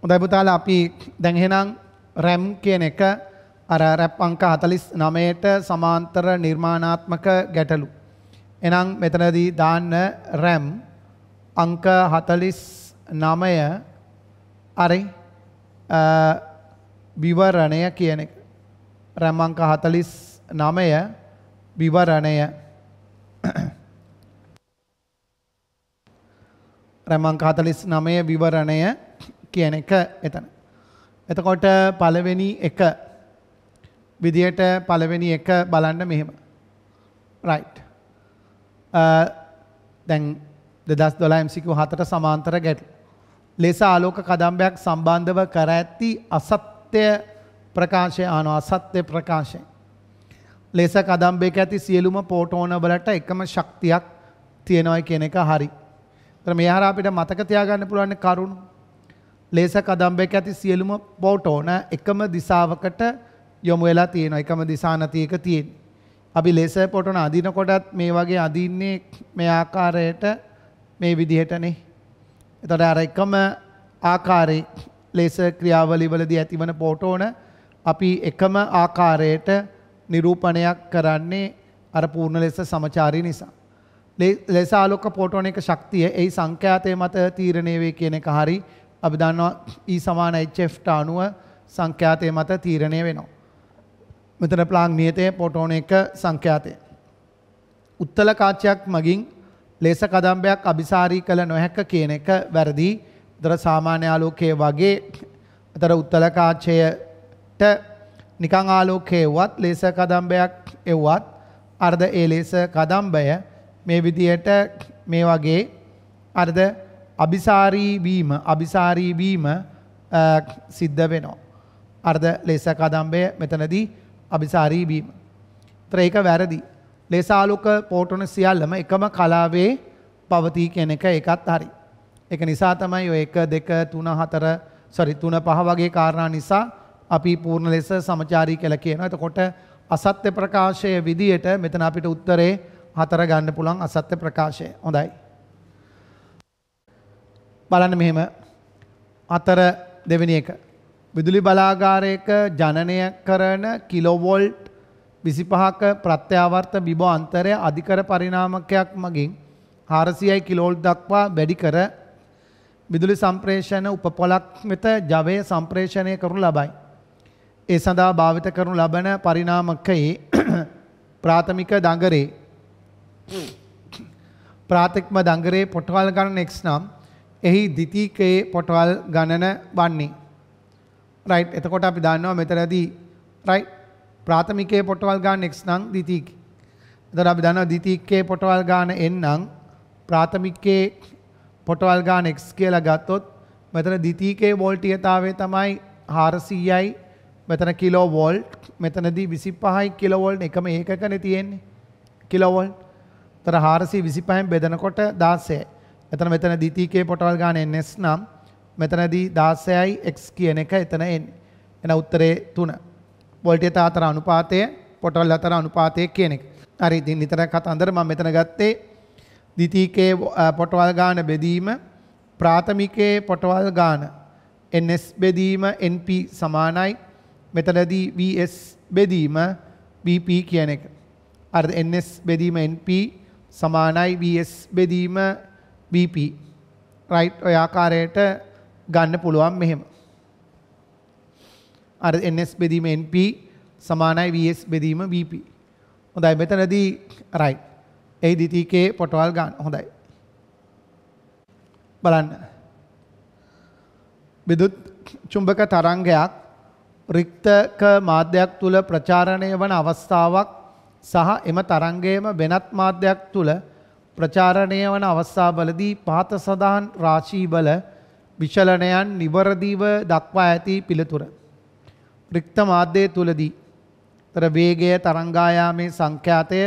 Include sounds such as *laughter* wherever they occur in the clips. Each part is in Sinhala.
හොඳයි පුතාලා අපි දැන් එහෙනම් RAM කියන එක අර රැප් අංක 49ට සමාන්තර නිර්මාණාත්මක ගැටලු. එහෙනම් මෙතනදී දාන්න RAM අංක 49 අරයි විවරණය කියන එක. RAM අංක 49 විවරණය RAM අංක 49 විවරණය කියන එක එතන. එතකොට පළවෙනි එක විදියට පළවෙනි එක බලන්න මෙහෙම. රයිට්. දැන් දෙදස් දොලාම්සිකු හතට සමාන්තර ගැටලු. ලෙස ආලෝක කදම්බයක් සම්බන්ධව කර ඇත්ති අසත්‍ය ප්‍රකාශය ආනු අසත්‍ය ප්‍රකාශය. ලෙස කදම්බේක ඇති සියලුම පෝටෝනවලට එකම ශක්තියක් තියෙනවයි කියන එක හරි. මෙයාර අපිට මතක තියාගන්න පුළුවන් කරුණු ලේස කදම්බයක ඇති සියලුම බෝට ඕන එකම දිසාවකට යොමු වෙලා තියෙනවා. එකම දිසා නැති එක තියෙන. අපි ලේස පොටන අදිනකොටත් මේ වගේ අදින්නේ මේ ආකාරයට මේ විදිහටනේ. එතකොට අර එකම ආකාරයේ ලේස ක්‍රියාවලිවලදී ඇතිවන පොටෝන අපි එකම ආකාරයට නිරූපණයක් කරන්නේ අර පූර්ණ ලෙස සමචාරී නිසා. ලෙස ආලෝක පොටෝන එක ශක්තිය එයි සංඛ්‍යාතය මත තීරණය වේ කියන එක හරියි අපි දන්නවා E සමාන HF අණුව සංඛ්‍යාතය මත තීරණය වෙනවා. මෙතන ප්ලාන්ක් නියතයේ පොටෝන එක සංඛ්‍යාතය. උත්තල කාචයක් මගින් ලේස කදම්බයක් අභිසාරී කළ නොහැක කියන එක වැරදි. දර සාමාන්‍ය ආලෝකයේ වගේ අතර උත්තල කාචයට නිකං ආලෝකයේ වුවත් ලේස කදම්බයක් එව්වත් අර්ධ ඒ ලේස කදම්බය මේ විදියට මේ වගේ අර්ධ අභිසාරීවීම අභිසාරීවීම සිද්ධ වෙනවා. අර්ධ ලෙස කදම්බය මෙතනදී අභිසාරීවීම. ත්‍රේක වැරදි. ලෙසාලුක පෝටන සියල්ලම එකම කලාවේ පවතිී කෙනෙක එකත් හරි. එක නිසා තමයි ඔය එක දෙක තුන හතර සොරි තුන පහ වගේ කාරණා නිසා අපි පූර්ණ ලෙස සමචාරී කළ කියන. එතකොට අසත්‍ය ප්‍රකාශය විදියට මෙතන අපිට උත්තරේ හතර ගන්න පුළන් අසත්‍ය ප්‍රකාශය හොඳයි. බලන්න මෙහෙම අතර දෙවෙනි එක. විදුලි බලාගාරයක ජනනය කරන කිලෝවොල්ට් විසිපහක ප්‍රත්‍යාවර්ත බිබෝ අන්තරය අධිකර පරිනාමකයක් මගින් හාරසියයි කිලෝල් දක්වා වැඩි කර විදුලි සම්ප්‍රේෂණ උපපොලක් වෙත ජවය සම්ප්‍රේෂණය කරනු ලබයි. ඒ සඳහා භාවිත කරනු ලබන පරිනාමකයේ *clears throat* ප්‍රාථමික දඟරේ *clears throat* ප්‍රාථමික දඟරේ පොටවල් ගන්න එක්ස් නම් එහි දිතිකයේ පොටවල් ගණන වන්නේ. රයිට් එතකොට අපි දන්නවා මෙතනදී රයිට් ප්‍රාථමිකයේ පොටවල් ගාන x නම් දිතික. එතකොට අපි දන්නවා දිතිකයේ පොටවල් ගාන n නම් ප්‍රාථමිකයේ පොටවල් ගාන x කියලා ගත්තොත් මෙතන දිතිකයේ වෝල්ටීයතාවය තමයි 400යි මෙතන කිලෝ වෝල්ට් මෙතනදී 25යි කිලෝ වෝල්ට් එකම ඒකකනේ තියෙන්නේ කිලෝ වෝල්ට්. තර 425න් බෙදනකොට 16යි. එතන මෙතන දිතීකේ පොටවල් ගානේ ns නම් මෙතනදී 16යි x කියන එක එතන එන්නේ. එන උත්තරේ 3. වෝල්ටේජ් අතර අනුපාතය පොටවල් අතර අනුපාතය කියන එක. හරි ඉතින් නිතර කතන්දර මම මෙතන ගත්තේ දිතීකේ පොටවල් ගාන බෙදීම ප්‍රාථමිකයේ පොටවල් ගාන ns බෙදීම np සමානයි මෙතනදී vs බෙදීම vp කියන එක. අර ns බෙදීම np සමානයි vs බෙදීම BP රයිට් ඔය ආකාරයට ගන්න පුළුවන් මෙහෙම. අර NS බෙදීම NP සමානයි VS බෙදීම VP. හොඳයි මෙතනදී රයිට්. එයි දිතිකේ පොටවල් ගන්න. හොඳයි. බලන්න. විදුත් චුම්බක තරංගයක් රික්තක මාධ්‍යයක් තුල ප්‍රචාරණය වන අවස්ථාවක් සහ එම තරංගයේම වෙනත් මාධ්‍යයක් තුල ප්‍රචාරණය වන අවස්ථාවලදී පහත සඳහන් රාශී බල විචලනයන් නිවරදීව දක්වා ඇති පිළිතුර. රික්ත මාධ්‍යය තුලදී තර වේගය තරංගායාමේ සංඛ්‍යාතය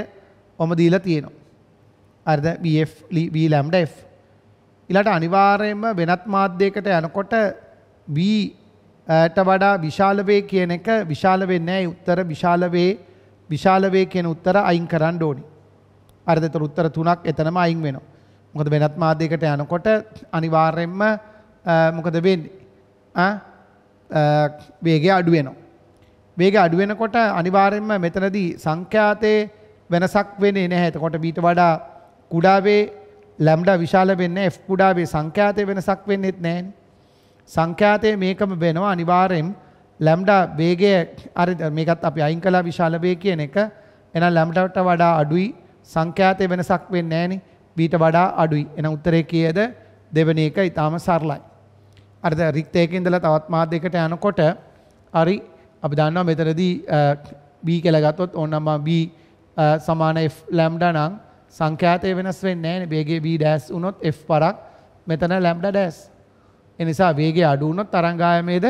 ඔම දීලා තියෙනවා. අරද V lambda F. ඊළඟට අනිවාර්යයෙන්ම වෙනත් මාධ්‍යයකට යනකොට V ට වඩා විශාල වේ කියන එක විශාල වෙන්නේ නැහැ. උත්තර විශාල වේ විශාල වේ කියන උත්තර අයින් කරන්න ඕනේ. අරදත උත්තර තුනක් එතනම අයින් වෙනවා. මොකද වෙනත් මාධ්‍යයකට යනකොට අනිවාර්යෙන්ම මොකද වෙන්නේ? වේගය අඩු වෙනවා. වේගය අඩු වෙනකොට අනිවාර්යෙන්ම මෙතනදී සංඛ්‍යාතේ වෙනසක් වෙන්නේ නැහැ. එතකොට ඊට වඩා කුඩාවේ ලැම්ඩා විශාල වෙන්නේ F කුඩාවේ සංඛ්‍යාතේ වෙනසක් වෙන්නේත් නැහැ. සංඛ්‍යාතයේ මේකම වෙනවා අනිවාර්යෙන් ලැම්ඩා වේගය අර මේකත් අපි අයින් කළා විශාල වේගය කියන එක. එහෙනම් ලැම්ඩාට වඩා අඩුයි සංඛ්‍යාතයේ වෙනසක් වෙන්නේ නැහෙනි. බීට වඩා අඩුයි. එහෙනම් උත්තරේ කීයද? දෙවෙනි එක ඊටාම සරලයි. අර දැන් රික්තයක ඉඳලා තවත් මාධ්‍යයකට යනකොට හරි අපි දන්නවා මෙතනදී B කියලා ගත්තොත් ඕනනම් මම B සමාන F ලැම්ඩා නම් සංඛ්‍යාතය වෙනස් වෙන්නේ නැහැ නේ. වේගය B ඩෑස් වුණොත් F පරක් මෙතන ලැම්ඩා ඩෑස්. ඒ නිසා වේගය අඩු වුණොත් තරංගායමේද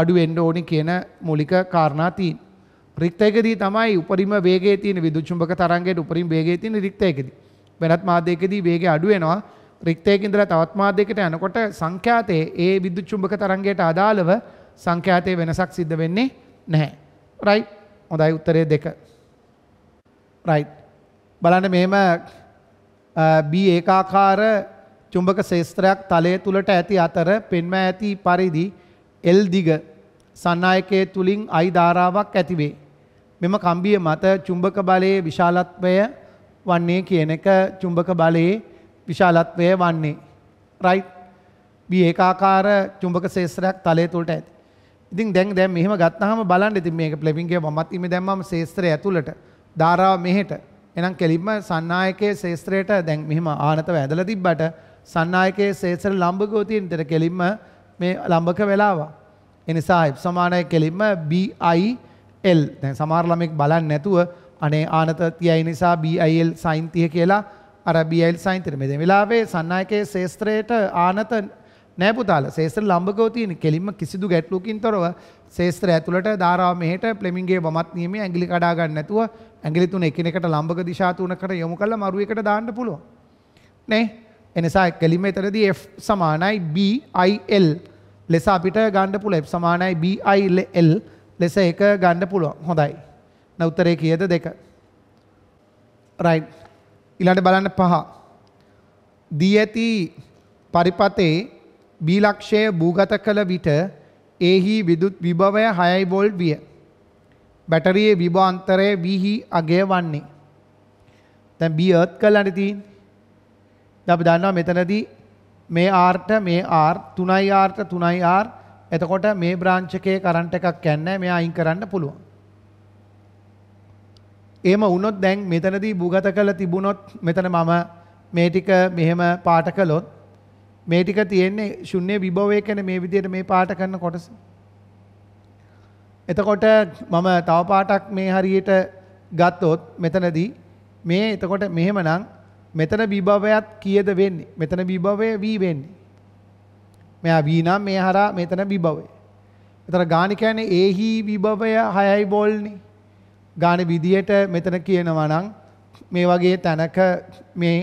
අඩු වෙන්න ඕනි කියන මූලික කාරණා තියෙනවා. රික්තයකදී තමයි උපරිම වේගයේ තියෙන විදුචුම්බක තරංගයට උපරිම වේගයේ තියෙන රික්තයකදී. වෙනත් මාධ්‍යයකදී වේගය අඩු වෙනවා. රික්තයක ඉඳලා තවත් මාධ්‍යයකට යනකොට සංඛ්‍යාතයේ ඒ විදුචුම්බක තරංගයට අදාළව සංඛ්‍යාතයේ වෙනසක් සිද්ධ වෙන්නේ නැහැ. රයිට්. හොඳයි උත්තරේ දෙක. රයිට්. බලන්න මෙහෙම B ඒකාකාර චුම්බක ශේස්ත්‍රයක් තලය තුලට ඇති අතර පෙන්ම ඇති පරිදි L දිග සන්නායකයේ තුලින් I ධාරාවක් ඇතිවේ. මෙම කම්බිය මත චුම්බක බලයේ විශාලත්වය වන්නේ කියන එක චුම්බක බලයේ විශාලත්වය වන්නේ. රයිට් බී ඒකාකාර චුම්බක ශේත්‍රයක් තලය තුළට ඇති. ඉතින් දැන් දැන් මෙහෙම ගත්තාම බලන්න ඉතින් මේක ප්ලෙබින්ගේ වමත් ඉමේ දැම්මම ශේත්‍රය ඇතුළට ධාරාව මෙහෙට. එහෙනම් කෙලින්ම සන්නායකයේ ශේත්‍රයට දැන් මෙහෙම ආනතව ඇදලා තිබ්බට සන්නායකයේ ශේත්‍ර ලම්බකෝ තියෙන විතර කෙලින්ම මේ ලම්බක වෙලාවා. එනිසා F සමානයි කෙලින්ම BI L. දැන් සමහර ළමෙක් බලන්නේ නැතුව අනේ ආනත 30යි නිසා BIL sin 30 කියලා අර BIL sin 30 මේ වෙලාවේ සන්නායකයේ ශේස්ත්‍රයේට ආනත නෑ පුතාලා. ශේස්ත්‍ර ලම්බකව තියෙන කෙලින්ම කිසිදු ගැටලුකින් තොරව ශේස්ත්‍ර ඇතුළට ධාරාව මෙහෙට ෆ්ලෙමින්ගේ වමත් නියමයේ ඇඟිලි කඩා ගන්න නැතුව ඇඟිලි තුන එකිනෙකට ලම්බක දිශා තුනකට යොමු කරලා මරු එකට දාන්න පුළුවන්. නේ? එනිසා කෙලින්ම එතනදී F සමානයි BIL ලෙස අපිට ගන්න පුළුවන් F සමානයි BIL ලෙස එක ගණ්ඩ පුළුවන් හොඳයි නවත්තරේ කියද දෙක රයි් ඉළට බලන්න පහ දී ඇති පරිපතේ බීලක්ෂය භූගත කළ විට එහි විදුත් විභවය හයයිබෝල්් විය බැටරයේ විභාන්තරය වීහි අගේ වන්නේ තැන් බී අත් කල් අනතින් දබ දන්නවා මෙතනදී මේ ආර්ට මේ ආර් තුනයි ආර්ට තුනයි ආර් එතකොට මේ බ්‍රාංච් එකේ කරන්ට් එකක් යන්නේ මෙයා අයින් කරන්න පුළුවන්. එහෙම වුණොත් දැන් මෙතනදී භූගත කළ තිබුණොත් මෙතන මම මේ ටික මෙහෙම පාට කළොත් මේ ටික තියෙන්නේ ශුන්‍ය විභවය කියන මේ විදිහට මේ පාට කරන කොටස. එතකොට මම තව පාටක් මේ හරියට ගත්තොත් මෙතනදී මේ එතකොට මෙහෙමනම් මෙතන විභවයත් කීයද වෙන්නේ? මෙතන විභවය V වෙන්නේ. මෙයා වීනම් මේ හරා මෙතන විභවය. එතන ගාන කියන්නේ ඒහි විභවය හයයි බෝල්නේ. ගාන විදියට මෙතන කියනවා නම් මේ වගේ තැනක මේ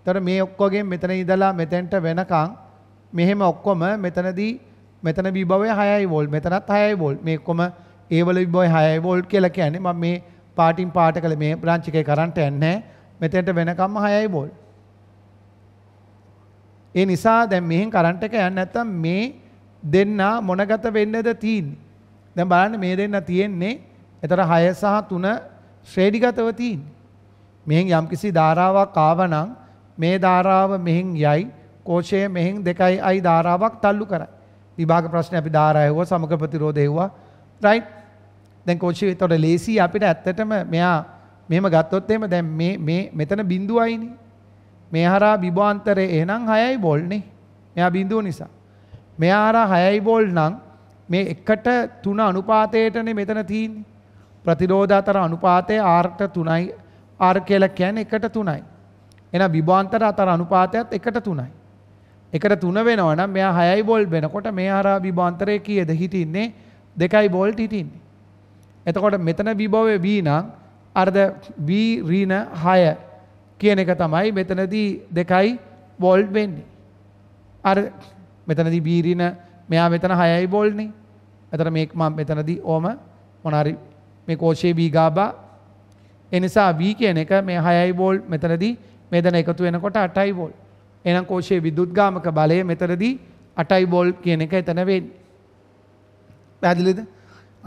එතකොට මේ ඔක්කොගෙන් මෙතන ඉඳලා මෙතෙන්ට වෙනකන් මෙහෙම ඔක්කොම මෙතනදී මෙතන විභවය 6යි වෝල්ට් මෙතනත් 6යි වෝල්ට් මේ ඔක්කොම ඒවල විභවය 6යි වෝල්ට් කියලා කියන්නේ මම මේ පාටින් පාට කළ මේ බ්‍රාන්ච් එකේ කරන්ට් යන්නේ මෙතෙන්ට වෙනකම්ම 6යි වෝල්ට් ඒ නිසා දැන් මෙහෙන් කරන්ට් එක යන්නේ නැත්තම් මේ දෙන්නා මොනගත වෙන්නද තියෙන්නේ. දැන් බලන්න මේ දෙන්නා තියෙන්නේ එතර 6 සහ 3 ශ්‍රේණිගතව තියෙන්නේ. මෙහෙන් යම්කිසි ධාරාවක් ආවනම් මේ ධාරාව මෙහෙන් යයි කෝෂය මෙහෙන් 2යි ධාරාවක් තල්ලු කරයි. විභාග ප්‍රශ්නේ අපි ධාරා හෙව්වා සමග ප්‍රතිරෝධ හෙව්වා. රයිට්. දැන් කෝච්චි එතකොට ලේසි අපිට ඇත්තටම මෙයා මෙහෙම ගත්තොත් එහෙම දැන් මේ මේ මෙතන බිඳුවයිනේ. මේ හරහා බිබාන්තරේ එහෙනම් 6යි බෝල් නේ. මෙයා බිඳුව නිසා. මෙයා හරහා 6යි බෝල් නම් මේ එකට 3 අනුපාතයටනේ මෙතන තියෙන්නේ. ප්‍රතිරෝධ අතර අනුපාතය R ට 3යි. R කියලා කියන්නේ එකට 3යි. එහෙනම් බිබාන්තර අතර අනුපාතයත් එකට 3යි. එකට 3 වෙනවා නම් මෙයා 6යි බෝල් වෙනකොට මෙයා හරහා බිබාන්තරේ කීයද හිටින්නේ? 2යි බෝල්ට හිටින්නේ. එතකොට මෙතන විභවය B නම් අර්ධ B ඍණ 6 කියන එක තමයි මෙතනදී දෙකයි බෝල්ඩ් වෙන්නේ. අර මෙතනදී බීරින මෙයා මෙතන හයයි බෝල්නේ ඇතර මේක් ම මෙතනදී ඕම මොනරි මේ කෝෂයේ වීගාබා එනිසා වී කියන එක මේ හයයි බෝල් මෙතනදී මෙතන එකතු වෙනකොට අටයි බෝල් එනම් කෝෂයේ විදුද්ගාමක බලය මෙතනදී අටයි බෝල් කියන එක එතන වෙන් පැදිලිද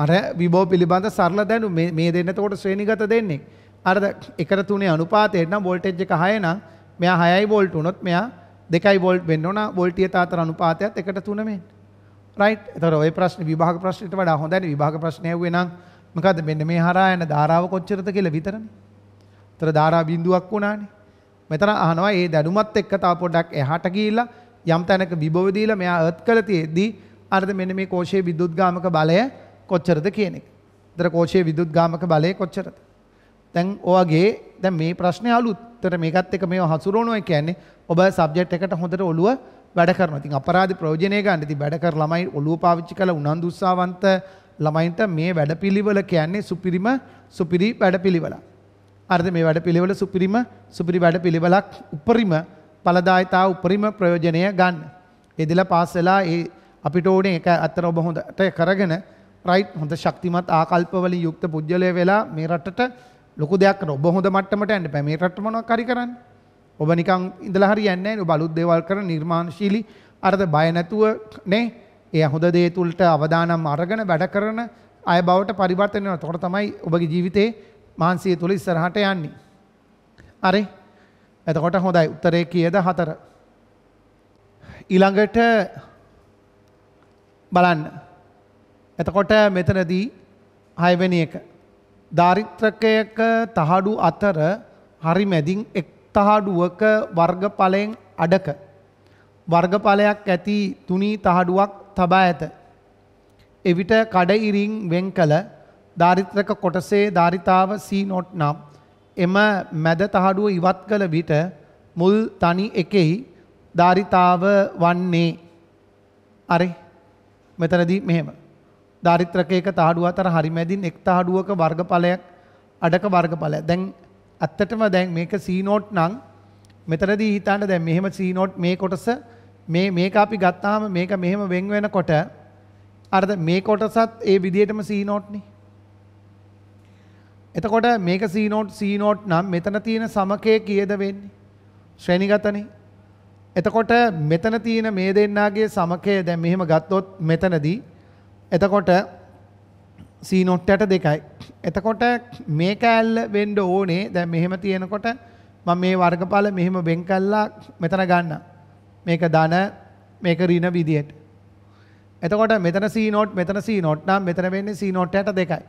අර විබෝ පිළිබඳ සරල දැනු මේ දෙන්නතකොට ශ්‍රේණිගත දෙන්නේ අර එකට තුනේ අනුපාතයට නම් වෝල්ටේජ් එක 6 නම් මෙයා 6යි වෝල්ට් වුණොත් මෙයා 2යි වෝල්ට් වෙන්න ඕන වෝල්ටියට අතර අනුපාතයත් එකට 3 මෙන්න. රයිට්. එතකොට ওই ප්‍රශ්නේ විභාග ප්‍රශ්නෙට වඩා හොඳයි විභාග ප්‍රශ්නේ ඇහුවේ නම් මොකද මෙන්න මේ හරහා යන ධාරාව කොච්චරද කියලා විතරනේ. එතන ධාරා බිඳුවක් වුණානේ. මෙතන අහනවා ඒ දැනුමත් එක්ක තව පොඩ්ඩක් එහාට ගිහිල්ලා යම් තැනක විභව දීලා මෙයා අර්ත් කළ තියෙද්දී අරද මෙන්න මේ කෝෂයේ විදුල්ගාමක බලය කොච්චරද කියන එක. එතන කෝෂයේ විදුල්ගාමක බලය කොච්චරද? දැන් ඔයගේ දැන් මේ ප්‍රශ්නේ අලුත්. ඒතර මේකත් එක මේව හසුරවනවා කියන්නේ ඔබ සබ්ජෙක්ට් එකට හොඳට ඔළුව වැඩ කරනවා. ඉතින් අපරාධ ප්‍රයෝජනය ගන්න. ඉතින් වැඩ කර ළමයි ඔළුව පාවිච්චි කරලා උනන්දු උත්සාහවන්ත ළමයින්ට මේ වැඩපිළිවෙල කියන්නේ සුපිරිම සුපිරි වැඩපිළිවෙල. අර්ථ මේ වැඩපිළිවෙල සුපිරිම සුපිරි වැඩපිළිවෙලක් උපරිම ඵලදායිතාව උපරිම ප්‍රයෝජනය ගන්න. එදිලා පාස් වෙලා ඒ අපිට ඕනේ ඒක අතර ඔබ හොඳට කරගෙන රයිට් හොඳ ශක්තිමත් ආකල්පවලින් යුක්ත පුජ්‍යලය වෙලා මේ රටට ලොකු දෙයක් ඔබ හොඳ මට්ටමට යන්න බෑ මේ රට මොනවක් හරි කරන්න. ඔබ නිකන් ඉඳලා හරියන්නේ නැහැ. ඔබ අලුත් දේවල් කරන නිර්මාණශීලී අරද බය නැතුව නේ ඒ හොඳ දේ තුලට අවදානම් අරගෙන වැඩ කරන අය බවට පරිවර්තනය වෙනවා. එතකොට තමයි ඔබගේ ජීවිතේ මානසිය තුල ඉස්සරහට යන්නේ. හරි. එතකොට හොඳයි. උත්තරේ කීයද? 4. ඊළඟට බලන්න. එතකොට මෙතනදී 6 වෙනි එක ධාරිත්‍රකයක තහඩු අතර හරි මැදින් එක් තහඩුවක වර්ගඵලයෙන් අඩක. වර්ගඵලයක් ඇති තුනී තහඩුවක් තබා ඇත. එවිට කඩ ඉරිං වෙන් කළ ධාරිත්‍රක කොටසේ ධාරිතාව සී නොට් නම් එම මැද තහඩුව ඉවත් කළ විට මුල් තනි එකෙහි ධාරිතාව වන්නේ අරේ මෙතනදී මෙහෙම ධාරිත්‍රකයක තහඩුව අතර හරිමැදින් එක් තහඩුවක වර්ගඵලයක් අඩක වර්ගඵලයක්. දැන් ඇත්තටම දැන් මේක C note නම් මෙතනදී හිතන්න දැන් මෙහෙම C note මේ කොටස මේ මේක අපි ගත්තාම මේක මෙහෙම වෙන් වෙනකොට අරද මේ කොටසත් ඒ විදිහටම C note නේ. එතකොට මේක C note C note නම් මෙතන තියෙන සමකය කීයද වෙන්නේ? ශ්‍රේණිගතනේ. එතකොට මෙතන තියෙන මේ දෙන්නාගේ සමකය දැන් මෙහෙම ගත්තොත් මෙතනදී එතකොට සීනොට්ටට දෙකයි. එතකොට මේ කෑල්ල වෙන්ඩ ඕනේ දැ මෙහෙම තියෙනකොට මං මේ වර්ගඵල මෙහෙම බෙන් කල්ලා මෙතන ගන්න. මේක දන මේක රින විදියට. එතකොට මෙතන සීනෝට් මෙතන සීනොට් නම් මෙතන වෙන්නේ සීනොට්ට දෙකයි.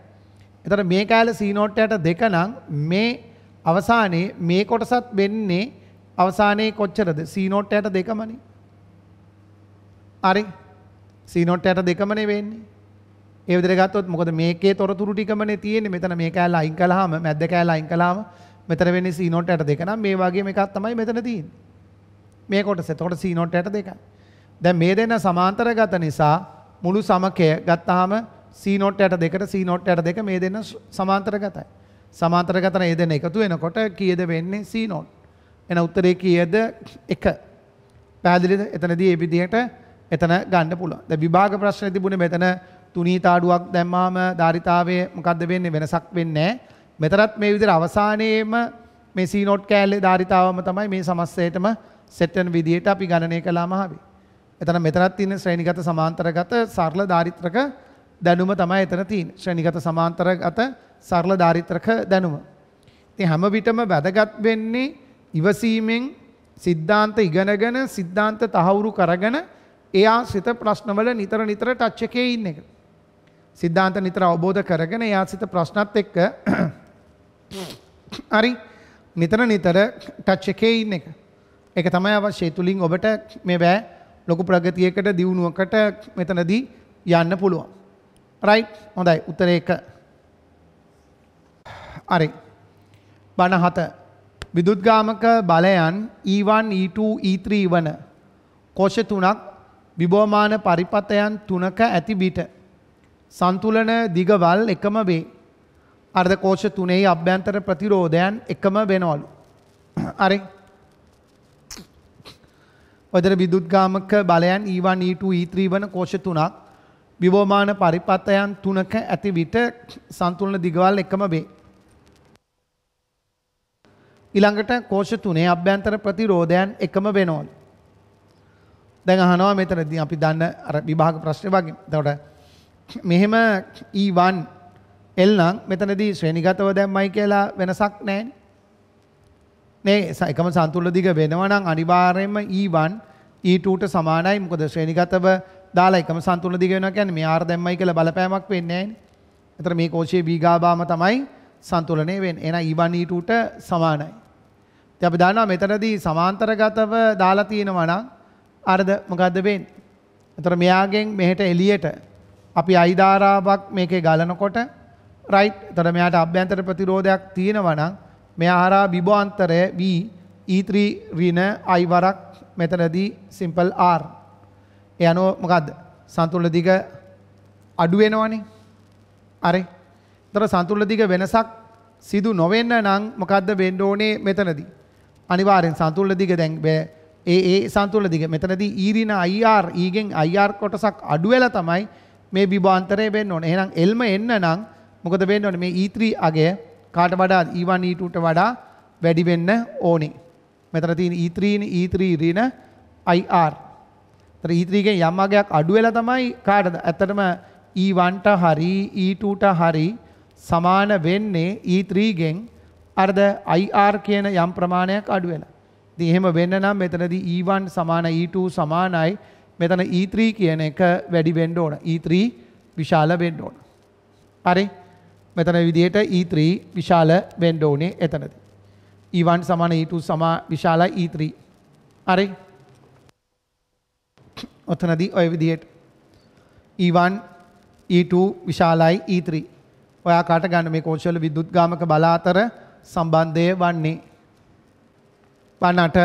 එතට මේ කෑල සීනොට්ට දෙක නම් මේ අවසානයේ මේ කොටසත් වෙන්නේ අවසානයේ කොච්චරද සීනොට්ට දෙකමනි. අරි සීනොට්ට දෙකමනේ වෙන්නේ. ඒ විදිහට ගත්තොත් මොකද මේකේ තොරතුරු ටිකමනේ තියෙන්නේ මෙතන මේ කෑල්ල අයින් කළාම මැද්ද කෑල්ල අයින් කළාම මෙතන වෙන්නේ C note 62 නම් මේ වගේම එකක් තමයි මෙතන තියෙන්නේ මේ කොටස එතකොට C note 62 දැන් මේ දෙන්න සමාන්තරගත නිසා මුළු සමකය ගත්තාම C note 62ට C note 62 මේ දෙන්න සමාන්තරගතයි සමාන්තරගතන ඒ දෙන්න එකතු වෙනකොට කීයද වෙන්නේ C note එන උත්තරේ කීයද 1 පැහැදිලිද එතනදී මේ විදිහට එතන ගන්න පුළුවන්. දැන් විභාග ප්‍රශ්නේ තිබුණේ මෙතන තුනී තාඩුවක් දැම්මාම ධාරිතාවයේ මොකද්ද වෙන්නේ වෙනසක් වෙන්නේ මෙතරත් මේ විදිහට අවසානයේම මේ C note කෑල්ලේ ධාරිතාවම තමයි මේ සමස්තයටම සෙට් වෙන විදිහට අපි ගණනය කළාම හරි. එතන මෙතරත් තියෙන ශ්‍රේණිගත සමාන්තරගත සරල ධාරිත්‍රක දැනුම තමයි එතන තියෙන්නේ. ශ්‍රේණිගත සමාන්තරගත සරල ධාරිත්‍රක දැනුම. ඉතින් හැම විටම වැදගත් වෙන්නේ ඉවසීමෙන් සිද්ධාන්ත ඉගෙනගෙන සිද්ධාන්ත තහවුරු කරගෙන එයා සිත ප්‍රශ්නවල නිතර නිතර ටච් එකේ ඉන්න එක. සිද්ධාන්ත නිතර අවබෝධ කරගෙන එයා සිත ප්‍රශ්නත් එක්ක *coughs* හරි නිතර නිතර ටච් එකේ ඉන්න එක. ඒක තමයි අවශ්‍ය. තුලින් ඔබට මේ බෑ ලොකු ප්‍රගතියකට දියුණුවකට මෙතනදී යන්න පුළුවන්. රයිට්. හොඳයි. උත්තරේ එක. හරි. බණ හත. විදුද්ගාමක බලයන් E1, E2, E3 වන කෝෂ තුනක් විභවමාන පරිපතයන් තුනක ඇති බිට සන්තුලන දිගවල් එකම වේ. අර්ධකෝෂ තුනේ අභ්‍යන්තර ප්‍රතිරෝධයන් එකම වෙනවලු. හරි. වදර විදුද්ගාමක බලයන් E1 E2 E3 වන කෝෂ තුනක් විවෝමාන පරිපතයන් තුනක ඇති විට සන්තුලන දිගවල් එකම වේ. ඊළඟට කෝෂ තුනේ අභ්‍යන්තර ප්‍රතිරෝධයන් එකම වෙනවලු. දැන් අහනවා මෙතනදී අපි දන්න අර විභාග ප්‍රශ්නේ වගේ. එතකොට මෙහෙම E1 L නම් මෙතනදී ශ්‍රේණිගතව දැම්මයි කියලා වෙනසක් නැහැ. නේ එකම සන්තුල්ල දිග වෙනවා නම් අනිවාර්යයෙන්ම E1 E2ට සමානයි. මොකද ශ්‍රේණිගතව දාලා එකම සන්තුල්ල දිග වෙනවා කියන්නේ මේ R දැම්මයි කියලා බලපෑමක් වෙන්නේ නැහැ. මේ කෝෂයේ B ගාබාම තමයි සන්තුලනය වෙන්නේ. එහෙනම් E1 E2ට සමානයි. ඉතින් අපි දන්නවා මෙතනදී සමාන්තරගතව දාලා තියෙනවා නම් අරද මොකද්ද වෙන්නේ? එතකොට මෙයාගෙන් මෙහෙට එළියට අපි අයිධාරාවක් මේකේ ගලනකොට රයිට් එතකොට මෙයාට අභ්‍යන්තර ප්‍රතිරෝධයක් තියෙනවා නම් මෙයා හරහා විභාන්තරය V E3 ඍණ I වරක් මෙතනදී සිම්පල් R ඒ අනුව මොකද්ද සන්තුලිත දිග අඩු වෙනවනේ හරි එතකොට සන්තුලිත දිග වෙනසක් සිදු නොවෙන්න නම් මොකද්ද වෙන්න ඕනේ මෙතනදී අනිවාර්යෙන් සන්තුලිත දිග දැන් ඒ ඒ සන්තුලිත දිග මෙතනදී E ඍණ IR E ගෙන් IR කොටසක් අඩු වෙලා තමයි මේ විභාන්තරය වෙන්න ඕන. එහෙනම් එල්ම එන්න නම් මොකද වෙන්න ඕනේ? මේ E3 අගය කාට වඩා E1 E2ට වඩා වැඩි වෙන්න ඕනේ. මෙතන තියෙන E3 E3 ඍණ IR. ඒතර E3 ගෙන් යම් අගයක් අඩු වෙලා තමයි කාටද? ඇත්තටම E1ට හරි E2ට හරි සමාන වෙන්නේ E3 ගෙන් අරද IR කියන යම් ප්‍රමාණයක් අඩු වෙලා. ඉතින් එහෙම වෙන්න නම් මෙතනදී E1 සමාන E2 සමානයි e මෙතන E3 කියන එක වැඩි වෙන්න ඕන. E3 විශාල වෙන්න ඕන. හරි? මෙතන විදිහට E3 විශාල වෙන්න ඕනේ එතනදී. E1 සමාන E2 සමා විශාලයි E3. හරි? ඔතනදී ඔය විදිහට E1 E2 විශාලයි E3. ඔයා කාට ගන්න මේ කෝෂවල විදුලත් ගාමක බල අතර සම්බන්ධය වන්නේ. පනට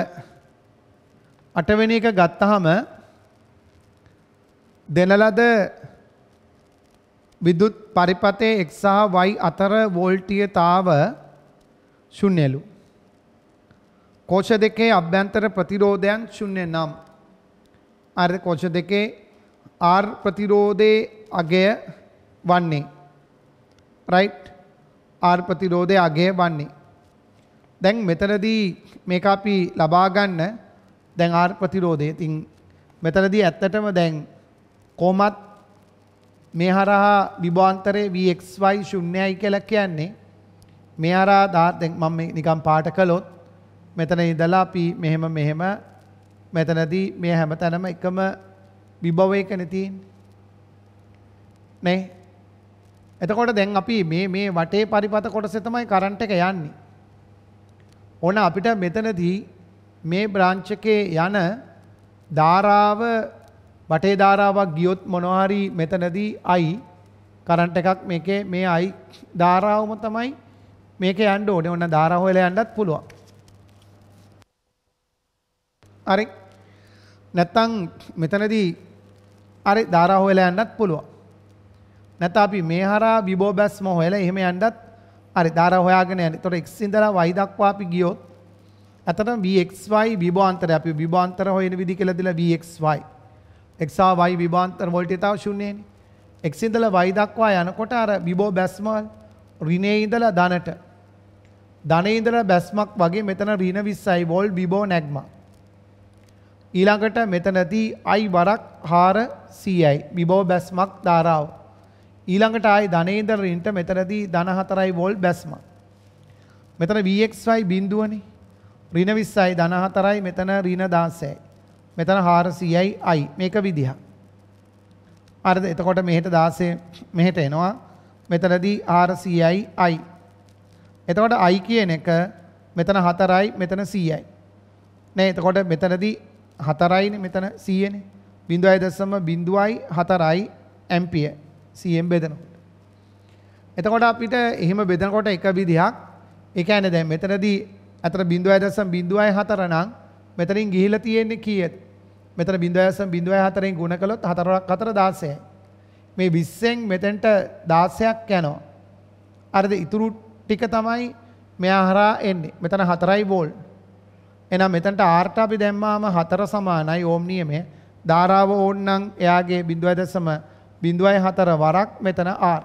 අටවෙනි එක ගත්තාම දෙන ලද විදුත් පරිපතේ x සහ y අතර වෝල්ටීයතාව ශුන්‍යලු. කෝෂ දෙකේ අභ්‍යන්තර ප්‍රතිරෝධයන් ශුන්‍ය නම් අර කෝෂ දෙකේ R ප්‍රතිරෝධයේ අගය වන්නේ right R ප්‍රතිරෝධයේ අගය වන්නේ දැන් මෙතනදී මේක අපි ලබා ගන්න දැන් R ප්‍රතිරෝධය. ඉතින් මෙතනදී ඇත්තටම දැන් කොමත් මේ හරහා විභාන්තරේ VXY ශුන්‍යයි කියලා කියන්නේ මේ හරහා දාත් මම නිකම් පාට කළොත් මෙතන ඉඳලා අපි මෙහෙම මෙහෙම මෙතනදී මේ හැමතැනම එකම විභවයකනේ තියෙන්නේ නේ එතකොට දැන් අපි මේ මේ වටේ පරිපත කොටසේ තමයි කරන්ට් එක යන්නේ ඕන අපිට මෙතනදී මේ බ්‍රාන්ච් එකේ යන ධාරාව බටේ ධාරාවක් ගියොත් මොනවාරි මෙතනදී අයි කරන්ට් එකක් මේකේ මේ අයි ධාරාවම තමයි මේක යන්න ඕනේ. ඔන්න ධාරාව හොයලා යන්නත් පුළුවන්. හරි. නැත්තම් මෙතනදී හරි ධාරාව හොයලා යන්නත් පුළුවන්. නැත්නම් අපි මේ හරහා විභව බැස්ම හොයලා එහෙම යන්නත් හරි ධාරාව හොයාගෙන යන්නේ. ඒතකොට x ඉඳලා y දක්වා අපි ගියොත් අතන vxy විභව අන්තරය අපි විභව අන්තර හොයන විදි කියලා දීලා vxy එක්සා වයි විභාන්තර වොල්ටිතාව ශුන්නේනි. එක්සිදල වයිදක්වා යනකොට අර විබෝ බැස්මල් රිනේ ඉඳලා දනට. ධනේඉදල බැස්මක් වගේ මෙතන රීන විස්සයි වෝල් බිබෝ නැක්ම. ඊළඟට මෙතනදී අයි වරක් හාර සීයි විබෝ බැස්මක් ධාරාව. ඊළඟට අයි ධනේදරින්ට මෙතනදී දනහතරයි වෝල් බැස්ම. මෙතන වක්යි බින්දුවනි රිනවිස්සයි දනහතරයි මෙතන රීන දාසයයි. මෙතන 400යි i මේක විදිහක්. හරිද? එතකොට මෙහෙට 16 මෙහෙට එනවා. මෙතනදී 400යි i. එතකොට i කියන එක මෙතන 4යි මෙතන 100යි. නේ එතකොට මෙතනදී 4යිනේ මෙතන 100නේ. 0.04යි ඇම්පියර් 100ෙන් බෙදනවා. එතකොට අපිට එහෙම බෙදනකොට එක විදිහක් ඒ කියන්නේ දැන් මෙතනදී අතර 0.04 නම් මෙතනින් ගිහිලා තියෙන්නේ කීයද? මෙතන 0.5 0.4 න් ගුණ කළොත් 4 4 16යි. මේ 20න් මෙතෙන්ට 16ක් යනවා. අරද ඉතුරු ටික තමයි මෙයා හරහා එන්නේ. මෙතන 4යි වෝල්ට්. එහෙනම් මෙතනට ආර්ට අපි දැම්මාම 4 සමානයි ඕම් නියමය. ධාරාව ඕන් නම් එයාගේ 0.0.4 වරක් මෙතන R.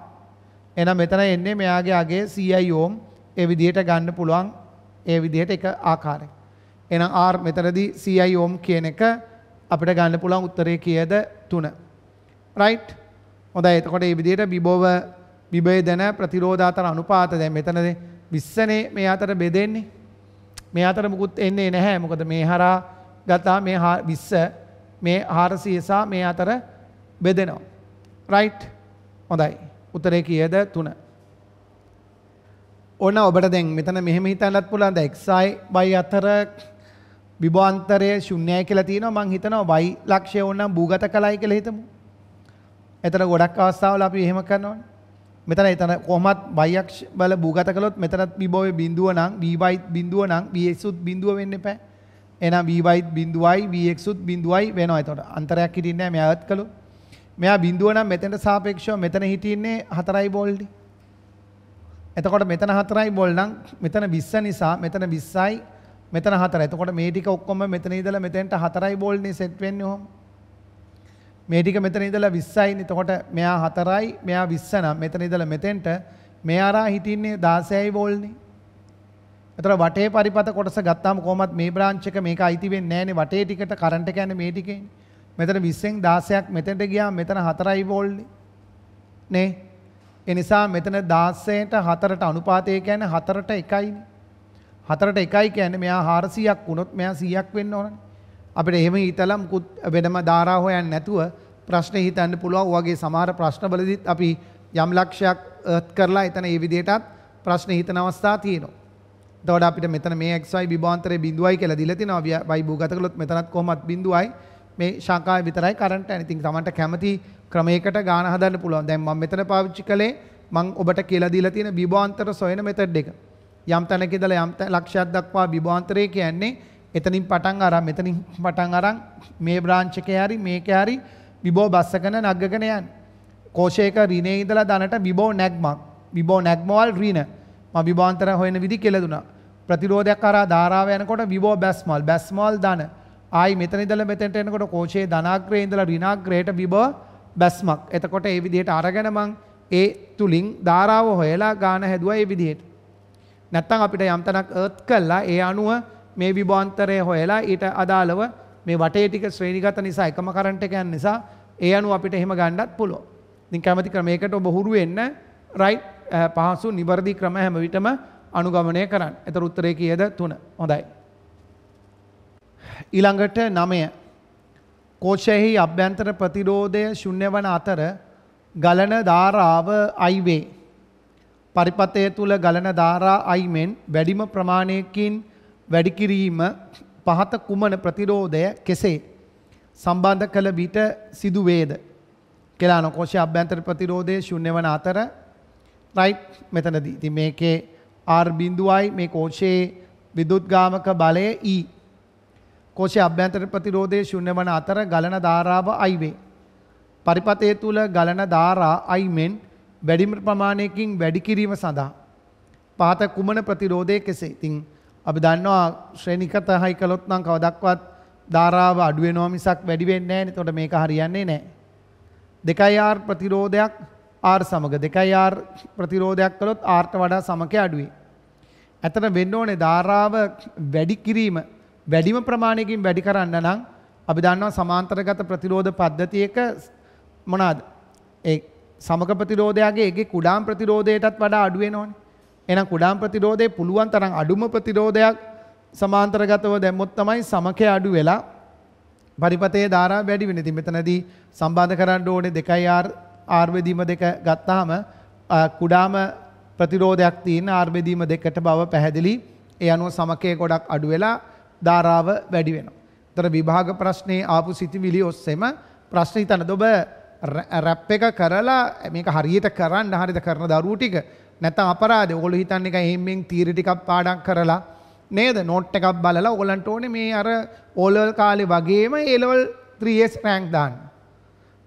එහෙනම් මෙතන එන්නේ මෙයාගේ අගේ CI ඕම් ඒ විදිහට ගන්න පුළුවන් ඒ විදිහට එක ආකාරයක. එහෙනම් R මෙතනදී CI ඕම් කියන එක අපිට ගන්න පුළුවන් උත්තරේ කියද තුන. රයිට් හොඳයි එතකොට ඒ විදිහට බිබෝව බිබේ දැන ප්‍රතිරෝධ අතර අනුපාත දැන් මෙතනද 20නේ මේ අතර බෙදෙන්නේ. මේ අතර මුකුත් එන්නේ නැහැ. මොකද මේ හරහා ගත්තා මේ 20 මේ 400 සහ මේ අතර බෙදෙනවා. රයිට් හොඳයි. උත්තරේ කියද 3. ඕන ඔබට දැන් මෙතන මෙහෙම හිතන්නත් පුළුවන් ද xi y අතර විභාන්තරය ශුන්‍යයි කියලා තියෙනවා මං හිතනවා y ලක්ෂය ඕනනම් භූගත කලයි කියලා හිතමු. එතන ගොඩක් අවස්ථාවල අපි එහෙම කරනවානේ. මෙතන එතන කොහොමත් y අක්ෂ වල භූගත කළොත් මෙතනත් විභවයේ බිඳුව නම් vy බිඳුව නම් vx උත් බිඳුව වෙන්න එපා. එහෙනම් vy බිඳුවයි vx උත් බිඳුවයි වෙනවා. එතකොට අන්තරයක් හිටින්නේ නැහැ මෙයාවත් කළොත්. මෙයා බිඳුව නම් මෙතනට සාපේක්ෂව මෙතන හිටින්නේ 4යි බෝල්ඩි. එතකොට මෙතන 4යි බෝල් නම් මෙතන 20 නිසා මෙතන 20යි මෙතන හතර. එතකොට මේ ටික ඔක්කොම මෙතන ඉඳලා මෙතෙන්ට හතරයි බෝල්නේ සෙට් වෙන්නේ ඔහොම. මේ ටික මෙතන ඉඳලා 20යිනේ. එතකොට මෙයා හතරයි, මෙයා 20 නම් මෙතන ඉඳලා මෙතෙන්ට මෙයාරා හිටින්නේ 16යි බෝල්නේ. එතකොට වටේ පරිපත කොටස ගත්තාම කොහොමත් මේ බ්‍රාන්ච් එක මේක අයිති වෙන්නේ නැහනේ. වටේ ටිකට කරන්ට් එක යන්නේ මේ ටිකේ. මෙතන 20න් 16ක් මෙතෙන්ට ගියාම මෙතන හතරයි බෝල්නේ. නේ? එනිසා මෙතන 16ට 4ට අනුපාතය කියන්නේ 4ට 1යිනේ. හතරට එකයි කියන්නේ මෙයා 400ක් වුණොත් මෙයා 100ක් වෙන්න ඕනනේ. අපිට එහෙම හිතලා මුකුත් වෙනම ධාරා හොයන්න නැතුව ප්‍රශ්නේ හිතන්න පුළුවන්. වගේ සමහර ප්‍රශ්නවලදීත් අපි යම් ලක්ෂයක් අර්ත් කරලා එතන ඒ විදිහටත් ප්‍රශ්න හිතන අවස්ථා තියෙනවා. එතකොට අපිට මෙතන මේ xy විභාන්තරේ බිඳුවයි කියලා දීලා තිනවා. y භූගත කළොත් මෙතනත් කොහොමත් බිඳුවයි. මේ ශාඛාවේ විතරයි කරන්ට් යන. ඉතින් Tamanට කැමති ක්‍රමයකට ගාන හදන්න පුළුවන්. දැන් මම මෙතන පාවිච්චි කළේ මම ඔබට කියලා දීලා තියෙන විභාන්තර සොයන මෙතඩ් එක. යම් තැනක ඉඳලා යම් ලක්ෂයක් දක්වා විභාන්තරය කියන්නේ එතනින් පටන් අරන් මෙතනින් පටන් අරන් මේ බ්‍රාන්ච් එකේ හරි මේකේ හරි විභෝ බස්සගෙන නග්ගගෙන යන්නේ. කෝෂයක ඍණේ ඉඳලා දනට විභෝ නැග්මක්. විභෝ නැග්මවල් ඍණ. මම විභාන්තර හොයන විදි කියලා දුනා. ප්‍රතිරෝධයක් කරා ධාරාව යනකොට විභෝ බැස්මල් බැස්මල් දන. ආයි මෙතන ඉඳලා මෙතෙන්ට එනකොට කෝෂයේ ධනාග්‍රේ ඉඳලා ඍණාග්‍රේට විභව බැස්මක්. එතකොට ඒ විදිහට අරගෙන මං ඒ තුලින් ධාරාව හොයලා ගාන හැදුවා ඒ විදිහට. නැත්තම් අපිට යම් තැනක් අර්ත් කළා ඒ අනුව මේ විභාන්තරය හොයලා ඊට අදාළව මේ වටේ ටික ශ්‍රේණිගත නිසා එකම කරන්ට් එක යන නිසා ඒ අනුව අපිට එහෙම ගන්නත් පුළුවන්. ඉතින් කැමති ක්‍රමයකට ඔබ හුරු වෙන්න රයිට් පහසු නිවර්දි ක්‍රම හැම විටම අනුගමනය කරන්න. එතකොට උත්තරේ කීයද? 3. හොඳයි. ඊළඟට 9. කෝෂයෙහි අභ්‍යන්තර ප්‍රතිරෝධය ශුන්‍ය වන අතර ගලන ධාරාව අයිවේ පරිපතය තුල ගලන ධාරා අයිමෙන් වැඩිම ප්‍රමාණයකින් වැඩි කිරීම පහත කුමන ප්‍රතිරෝධය කෙසේ සම්බන්ධ කළ විට සිදු වේද කියලා නොකෝෂය අභ්‍යන්තර ප්‍රතිරෝධයේ ශුන්‍ය වන අතර රයිට් මෙතනදී ඉතින් මේකේ R බිඳුවයි මේ කෝෂයේ විදුත්ගාමක බලය E කෝෂයේ අභ්‍යන්තර ප්‍රතිරෝධයේ ශුන්‍ය වන අතර ගලන ධාරාව I වේ පරිපතය තුල ගලන ධාරා I මෙන් වැඩිම ප්‍රමාණයකින් වැඩි කිරීම සඳහා පහත කුමන ප්‍රතිරෝධය කෙසේ ඉතින් අපි දන්නවා ශ්‍රේණිකත හයි කළොත් නම් කවදක්වත් ධාරාව අඩු වෙනවා මිසක් වැඩි වෙන්නේ නැහැ නේද? මේක හරියන්නේ නැහැ. 2R ප්‍රතිරෝධයක් R සමග 2R ප්‍රතිරෝධයක් කළොත් R ට වඩා සමකය අඩුයි. ඇතන වෙන්න ඕනේ ධාරාව වැඩි කිරීම වැඩිම ප්‍රමාණයකින් වැඩි කරන්න නම් අපි දන්නවා සමාන්තරගත ප්‍රතිරෝධ පද්ධතියක මොනවාද? ඒ සමග ප්‍රතිරෝධයගේ ඒගේ කුඩාම් ප්‍රතිරෝධයටත් වඩා අඩු වෙනවනේ. එහෙනම් කුඩාම් ප්‍රතිරෝධය පුළුවන් තරම් අඩුම ප්‍රතිරෝධයක් සමාන්තරගතව දැම්මොත් තමයි සමකය අඩු වෙලා පරිපතේ ධාරා වැඩි වෙන. ඉතින් මෙතනදී සම්බන්ධ කරන්න ඕනේ 2R R බෙදීම දෙක ගත්තාම කුඩාම ප්‍රතිරෝධයක් තියෙන R බෙදීම දෙකට බව පැහැදිලි. ඒ අනුව සමකය ගොඩක් අඩු වෙලා ධාරාව වැඩි වෙනවා. ඒතර විභාග ප්‍රශ්නේ ආපු සිතිවිලි ඔස්සේම ප්‍රශ්න හිතනද ඔබ රැප් එක කරලා මේක හරියට කරන්න හරිද කරන දරුවෝ ටික නැත්නම් අපරාධ ඔයගොල්ලෝ හිතන්නේ එකයි හිම්මෙන් තීර ටිකක් පාඩම් කරලා නේද නෝට් එකක් බලලා ඔයගලන්ට ඕනේ මේ අර ඕලෙවල් කාලේ වගේම ඒ ලෙවල් 3S රැන්ක් දාන්න.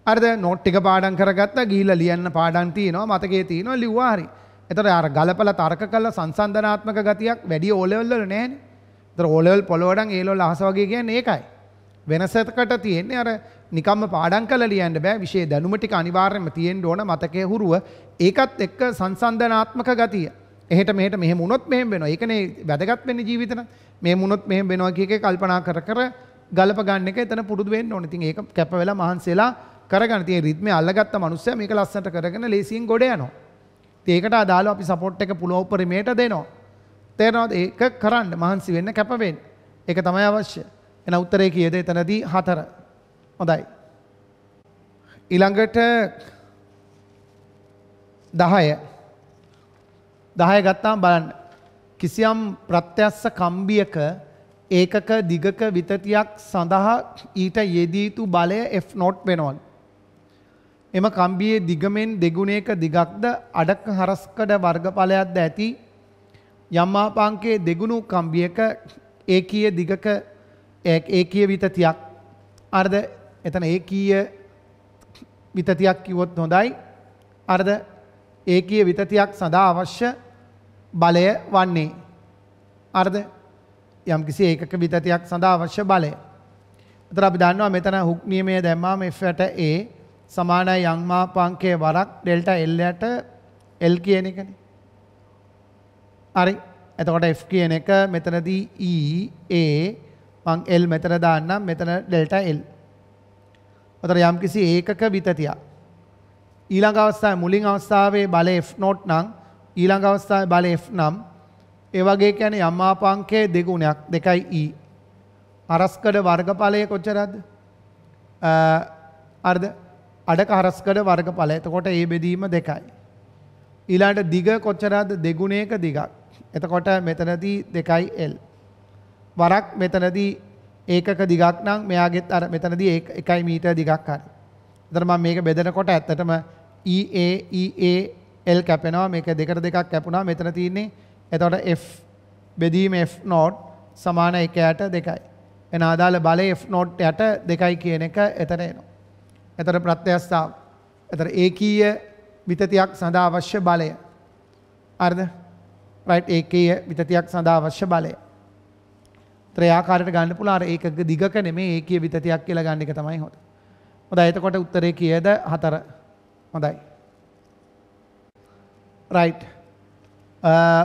අරද නෝට් එක පාඩම් කරගත්තා ගිහිල්ලා ලියන්න පාඩම් තියෙනවා මතකයේ තියෙනවා ලිව්වා හරි. එතකොට අර ගලපලා තර්ක කළා සංසන්දනාත්මක ගතියක් වැඩි ඕලෙවල් වල නැහැනේ. එතකොට ඕලෙවල් පොළොවඩන් ඒ ලෙවල් අහස වගේ කියන්නේ ඒකයි. වෙනසකට තියෙන්නේ අර නිකම්ම පාඩම් කරලා ලියන්න බෑ විශේෂ දැනුම ටික අනිවාර්යයෙන්ම තියෙන්න ඕන මතකයේ හුරුව ඒකත් එක්ක සංසන්දනාත්මක ගතිය එහෙට මෙහෙට මෙහෙම වුණොත් මෙහෙම වෙනවා ඒකනේ වැදගත් වෙන්නේ ජීවිතන මෙහෙම වුණොත් මෙහෙම වෙනවා කියක කල්පනා කර කර ගලප ගන්න එක එතන පුරුදු වෙන්න ඕනේ ඉතින් ඒක කැප වෙලා මහන්සියලා කරගන්න තියෙන රිද්මේ අල්ලගත්ත මනුස්සයා මේක ලස්සනට කරගෙන ලේසියෙන් ගොඩ යනවා ඉතින් ඒකට අදාළව අපි සපෝට් එක පුළුවන් උපරිමයට දෙනවා තේරෙනවද ඒක කරන්න මහන්සි වෙන්න කැප වෙන්න ඒක තමයි අවශ්‍ය එන උත්තරේ කියද එතනදී හතර. හොඳයි. ඊළඟට 10 10 ගත්තාම බලන්න කිසියම් ප්‍රත්‍යස්ස කම්බියක ඒකක දිගක විතතියක් සඳහා ඊට යෙදී යුතු බලය F not වෙනවා. එම කම්බියේ දිගමෙන් දෙගුණයක දිගක්ද අඩක හරස්කඩ වර්ගඵලයක්ද ඇති යම් ආපාංකයේ දෙගුණු කම්බියක ඒකීය දිගක ඒ කිය විතතියක් අර්ද එතන ඒ කීය විතතියක් කිවොත් හොඳයි අර්ද ඒ කිය විතතියක් සඳහා අවශ්‍ය බලය වන්නේ. අර්ද යම්කිසි ඒකක විතතියක් සඳහා අවශ්‍ය බලය. එතන අපි දන්නවා මෙතන හුක් නියමය දැම්මාම F8 A සමානයි යංමා පංකයේ වරක් ඩෙල්ටා L යට L කියන එකනේ. හරි. එතකොට F කියන එක මෙතනදී E A මං L මෙතන දාන්නම් මෙතන ඩෙල්ටා L. උතර යම්කිසි ඒකක විතතියක්. ඊළඟ අවස්ථාවේ මුලින් අවස්ථාවේ බලය F0 නම් ඊළඟ අවස්ථාවේ බලය F නම් ඒ වගේ කියන්නේ යම් ආපාංකයේ දෙගුණයක් 2E. අරස්කඩ වර්ගඵලය කොච්චරද? අර්ධ අඩක හරස්කඩ වර්ගඵලය. එතකොට ඒ බෙදීම දෙකයි. ඊළඟට දිග කොච්චරද? දෙගුණයක දිගක්. එතකොට මෙතනදී 2L. වරක් මෙතනදී ඒකක දිගක් නම් මෙයාගෙත් අර මෙතනදී එකයි මීටර් දිගක් හරි. එතන මම මේක බෙදනකොට ඇත්තටම EA EA L කැපෙනවා මේක දෙකට දෙකක් කැපුණා මෙතන තියෙන්නේ එතකොට F බෙදීම F නෝට් සමාන 1ට 2යි. එන අදාළ බලය F නෝට් යට 2යි කියන එක එතන එනවා. එතන ප්‍රත්‍යස්ථාව. එතන ඒකීය විතතියක් සඳහා අවශ්‍ය බලය. හරිද? right ඒකීය විතතියක් සඳහා අවශ්‍ය බලය. ත්‍රයාකාරයට ගන්න පුළුවන් අර ඒකක දිගක නෙමෙයි ඒකීය විතතියක් කියලා ගන්න එක තමයි හොඳ. හොඳයි එතකොට උත්තරේ කීයද 4. හොඳයි. right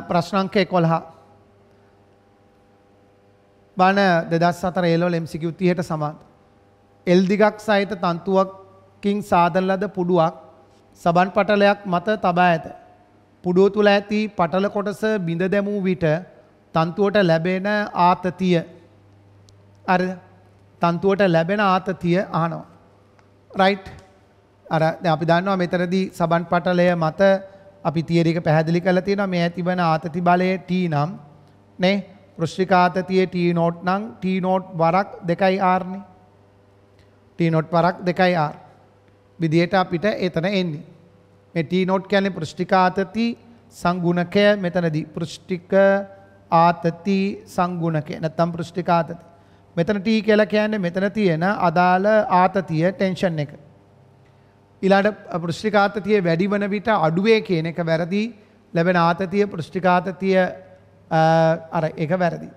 ප්‍රශ්න අංක 11 බණ 2004 A level MCQ 30ට සමාන. L දිගක් සහිත තන්තුවකින් සාදන ලද පුඩුවක් සබන් පටලයක් මත තබා ඇත. පුඩුව තුල ඇති පටල කොටස බිඳ දැමූ විට තන්තුවට ලැබෙන ආතතිය අර තන්තුවට ලැබෙන ආතතිය අහනවා. රයිට් අර අපි දන්නවා මෙතනදී සබන් පටලය මත අපි තියරික පැහැදිලි කළ තියෙනවා මේ ඇතිවන ආතති බලය T නම් නේ වෘෂ්ටිකාතතිය T නෝට් නම් T නෝට් වරක් 2යි R නේ. T නෝට් වරක් 2යි R. විදියට අපිට එතන එන්නේ. මේ T නෝට් කියන්නේ පෘෂ්ටිකාතති සංගුණකය මෙතනදී පෘෂ්ටික ආතති සංගුණක නැත්තම් පෘෂ්ටික ආතති. මෙතන ටී කියලා කියන්නේ මෙතන තියෙන අදාළ ආතතිය ටෙන්ෂන් එක. ඊළඟ පෘෂ්ටික ආතතිය වැඩි වන විට අඩුවේ කියන එක වැරදි. ලැබෙන ආතතිය පෘෂ්ටික ආතතිය අර ඒක වැරදි.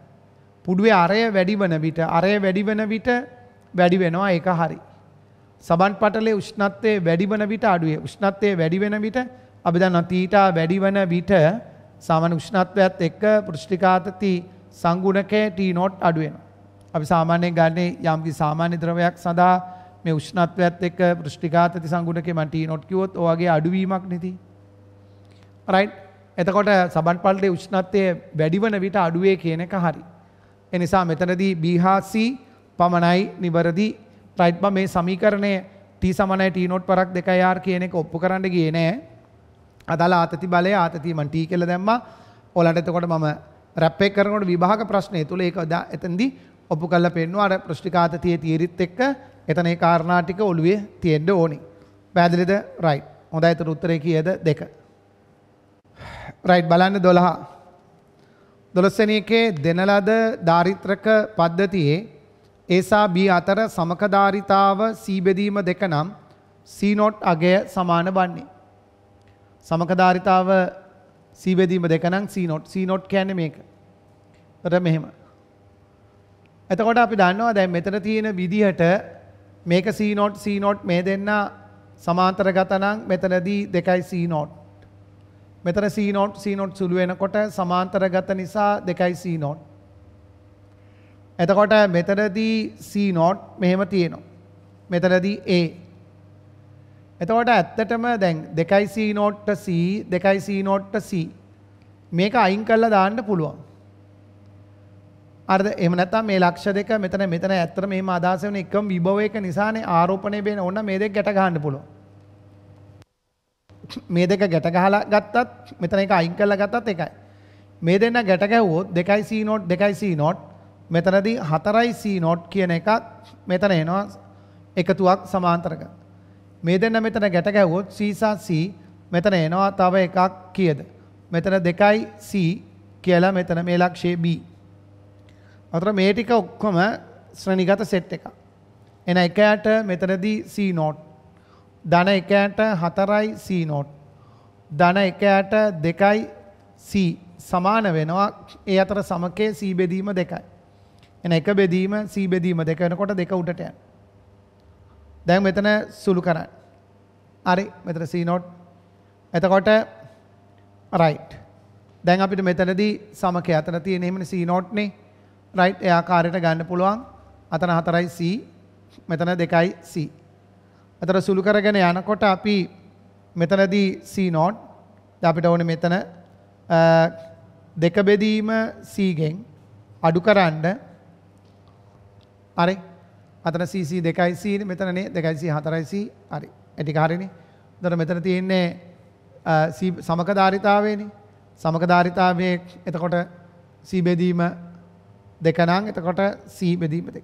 පුඩුවේ අරය වැඩි වන විට අරය වැඩි වෙන විට වැඩි වෙනවා ඒක හරි. සබන් පටලේ උෂ්ණත්වය වැඩි වන විට අඩුවේ උෂ්ණත්වය වැඩි වෙන විට අපි දන්නවා තීටා වැඩි වෙන විට සාමාන්‍ය උෂ්ණත්වයත් එක්ක පෘෂ්ටිකාතති සංගුණකයේ T not අඩු වෙනවා. අපි සාමාන්‍යයෙන් ගන්නේ යම්කි සාමාන්‍ය ද්‍රවයක් සඳහා මේ උෂ්ණත්වයත් එක්ක පෘෂ්ටිකාතති සංගුණකයේ මම T not කිව්වොත් ඔයගේ අඩුවීමක් නෙති. right එතකොට සබන් පල්ලේ උෂ්ණත්වය වැඩිවන විට අඩුවේ කියන එක හරි. එනිසා මෙතනදී B හා C පමණයි නිවැරදි රයිට් මම මේ සමීකරණය T සමානයි T not පරක් 2R කියන එක ඔප්පු කරන්න ගියේ නෑ. අදාළ ආතති බලය ආතතිය මන් ටී කියලා දැම්මා. ඔයාලට එතකොට මම රැප් එක කරනකොට විභාග ප්‍රශ්නය තුල ඒක එතෙන්දී ඔප්පු කරලා පෙන්නුවා අර පෘෂ්ටිකාතතියේ තීරිත් එක්ක එතන ඒ කාරණා ටික ඔළුවේ තියෙන්න ඕනි. පැහැදිලිද? රයිට්. හොඳයි එතන උත්තරේ කීයද? 2. රයිට් බලන්න 12. 12 වෙනි එකේ දෙන ලද දාරිත්‍රක පද්ධතියේ A සහ B අතර සමකදාරිතාව C බෙදීම දෙක නම් C not අගය සමාන වන්නේ. සමකධාරිතාව සීවැදීම දෙකනම් සීනොට් සීනොට් කියන්නේ මේක. එතකොට මෙහෙම. එතකොට අපි දන්නවා දැන් මෙතන තියෙන විදිහට මේක සීනොට් සීනොට් මේ දෙන්න සමාන්තරගත නම් මෙතනදී දෙකයි සීනොට්. මෙතන සීනොට් සීනොට් සුළු වෙනකොට සමාන්තරගත නිසා දෙකයි සීනොට්. එතකොට මෙතනදී සීනොට් මෙහෙම තියෙනවා. මෙතනදී A එතවට ඇත්තටම දැන් දෙකයි සීනෝට්ට සී දෙකයි සීනෝට්ට සී මේක අයින් කල්ල දාන්න පුළුවන්. අර්ද එමනතා මේ ලක්ෂ දෙක මෙතන මෙතන ඇත්තර මේ අදස වන එකම විභවයක නිසානේ ආරෝපනය බෙන ඔන්න මේ දෙක් ගැට ගන්න පුළුව. මේ දෙක ගැට ගහලා ගත්තත් මෙතන එක අයින් කල්ල ගත්තත් එකයි. මේ දෙන්න ගැට ගැව්වොත් දෙකයි සීනෝට් දෙකයි සීනෝට් මෙතනදී හතරයි සීනෝට් කියන එකක් මෙතන එනවා එකතුවක් සමාන්තරක. මේ දෙන්න මෙතන ගැට ගැහුවොත් සීසා C මෙතන එනවා තව එකක් කියද. මෙතන දෙකයි C කියලා මෙතන මේ ලක්ෂයේ B. අතර මේ ටික ඔක්කොම ශ්‍රණිගත සෙට් එකක්. එන එකයට මෙතනදී C නෝට්. ධන එකයට 4යි C නෝට්. ධන එකයට 2යි C සමාන වෙනවා. ඒ අතර සමකයේ C බෙදීම 2යි. එන එක බෙදීම C බෙදීම 2 වෙනකොට 2 උඩට යනවා. දැන් මෙතන සුළු කරන්න. හරි මෙතන C note. එතකොට right. දැන් අපිට මෙතනදී සමකය අතන තියෙන එහෙමනේ C note නේ. right ඒ ආකාරයට ගන්න පුළුවන්. අතන 4යි C මෙතන 2යි C. අතන සුළු කරගෙන යනකොට අපි මෙතනදී C note. දැන් අපිට ඕනේ මෙතන දෙක බෙදීම C ගෙන් අඩු කරන්න. හරි අතන සීසී දෙකයි සීන මෙතනේ දෙකයිසි හතරයිසි හරි ඇටිකාරණ දොර මෙතන තියෙන්නේ සමකධාරිතාවේනි සමකධාරිතාවේ එතකොට සීබෙදීම දෙකනං එතකොට සීබෙදීම දෙක.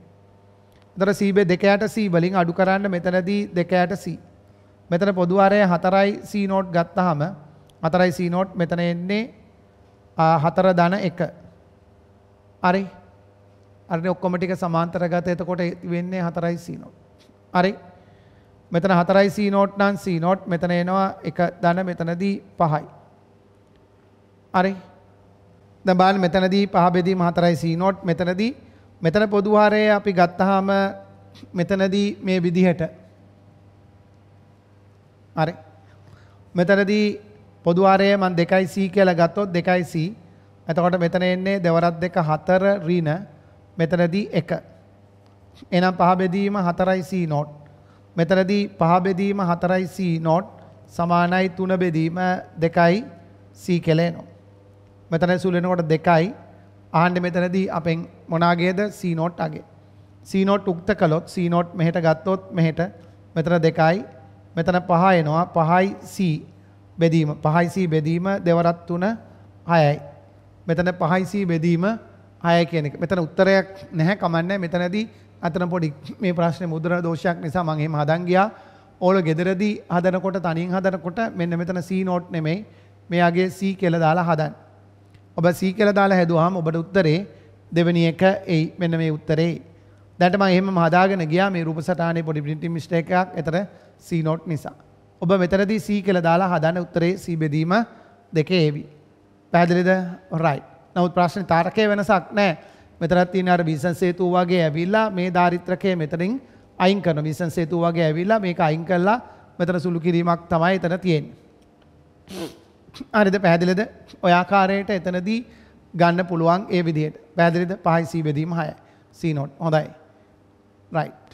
දොර සීබේ දෙකයට සී වලින් අඩු කරන්න මෙතනදී දෙකයට සී. මෙතන පොදු අරය හතරයි සී නෝට් ගත්තහම හතරයි සී නෝට් මෙතන එන්නේ හතර දන එක. අරේ අරන ඔක්කොමටික සමාන්තරගත එතකොට වෙන්නේ හතරයි සීනෝ. අරි මෙතන හතරයි සීනෝට් නන් සීනෝට් මෙතන එනවා එක දන මෙතනදී පහයි. අරි දබාන් මෙතනදී පහබෙදීම හතරයි සීනෝට් මෙතනදී මෙතන පොදුවාරය අපි ගත්තහාම මෙතනදී මේ විදිහට. අරි මෙතනදී පොදුවාරය මන් දෙකයි සී කියලා ගත්තොත් දෙකයි සී ඇතකොට මෙතන එන්නේ දෙවරත් දෙක හතර රීන මෙතනදී 1. එහෙනම් පහ බෙදීම 4යි C not. මෙතනදී පහ බෙදීම 4යි C not සමානයි 3 බෙදීම 2යි C කියලා එනවා. මෙතන සුළු වෙනකොට 2යි ආන්නේ මෙතනදී අපෙන් මොනාගේද C not අගේ. C not උක්ත කළොත් C not මෙහෙට ගත්තොත් මෙහෙට මෙතන 2යි මෙතන 5 එනවා 5යි C බෙදීම 5යි C බෙදීම දෙවරත් 3 6යි. මෙතන 5යි C බෙදීම හය කියන එක. මෙතන උත්තරයක් නැහැ කමන්නේ මෙතනදී අතන පොඩි මේ ප්‍රශ්නේ මුද්‍රණ දෝෂයක් නිසා මම එහෙම හදන් ගියා. ඕල ගෙදරදී හදනකොට තනින් හදනකොට මෙන්න මෙතන C note නෙමෙයි මෙයාගේ C කියලා දාලා හදන්න. ඔබ C කියලා දාලා හැදුවාම ඔබට උත්තරේ දෙවෙනි එක එයි මෙන්න මේ උත්තරේ. දැන්ට මම එහෙමම හදාගෙන ගියා මේ රූප සටහනේ පොඩි printing mistake එකක්. ඒතර C note නිසා. ඔබ මෙතනදී C කියලා දාලා හදන උත්තරේ C බෙදීම දෙකේ එවි. පැහැදිලිද? right. නමුත් ප්‍රශ්න තාරකය වෙනසක් නෑ මෙතරත් තියෙන අර විසන් සේතු වගේ ඇවිල්ලා මේ ධාරිත්‍රකය මෙතනින් අයින් කරන විසන් සේතු වගේ ඇවිල්ලා මේක අයින් කරලා මෙතන සුළු කිරීමක් තමයි එතන තියෙන්නේ. හරිද පැහැදිලිද? ඔය ආකාරයට එතනදී ගන්න පුළුවන් ඒ විදිහට. පැහැදිලිද? 5 C බෙදීම 6යි. C not. හොඳයි. right.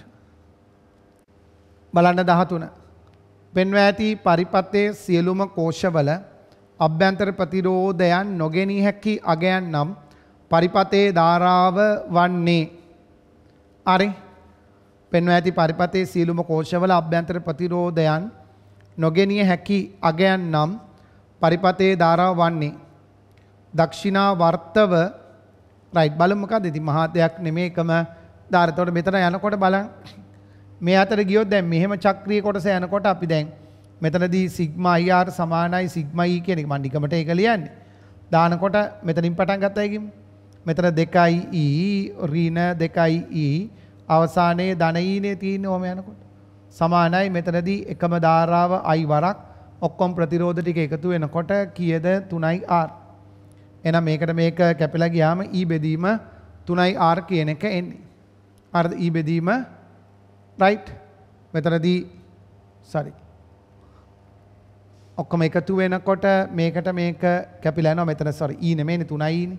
බලන්න 13. පෙන්ව ඇති පරිපතේ සියලුම කෝෂවල අභ්‍යන්තර ප්‍රතිරෝධයන් නොගෙනී හැකි අගයන් නම් පරිපතේ ධාරාව වන්නේ. අරි පෙන්ව ඇති පරිපතේ සියලුම කෝෂවල අභ්‍යන්තර ප්‍රතිරෝධයන් නොගෙනිය හැකි අගයන් නම් පරිපතේ ධාරාව වන්නේ. දක්ෂිනා වර්තව රයිට් බලමු මොකද ඉතින් මහා දෙයක් නෙමෙයි එකම ධාරතවට මෙතන යනකොට බලන්න මේ අතර ගියොත් දැන් මෙහෙම චක්‍රීය කොටස යනකොට අපි දැන් මෙතනදී සිග්මා IR සමානයි සිග්මා E කියන එක මම නිකමට ඒක ලියන්නේ. දානකොට මෙතනින් පටන් ගත්තා එකෙම. මෙතන 2යි E ඍණ 2යි E අවසානයේ ධන ඊනේ e තියෙන ඕම යනකොට. සමානයි මෙතනදී එකම ධාරාව I වරක් ඔක්කොම ප්‍රතිරෝධ ටික එකතු වෙනකොට කීයද 3යි R. එහෙනම් මේකට මේක කැපිලා ගියාම E බෙදීම 3යි R කියන එක එන්නේ. හරිද? E බෙදීම right. මෙතනදී sorry ඔක්කොම එකතු වෙනකොට මේකට මේක කැපිලා යනවා මෙතන sorry e නෙමෙයිනේ 3iනේ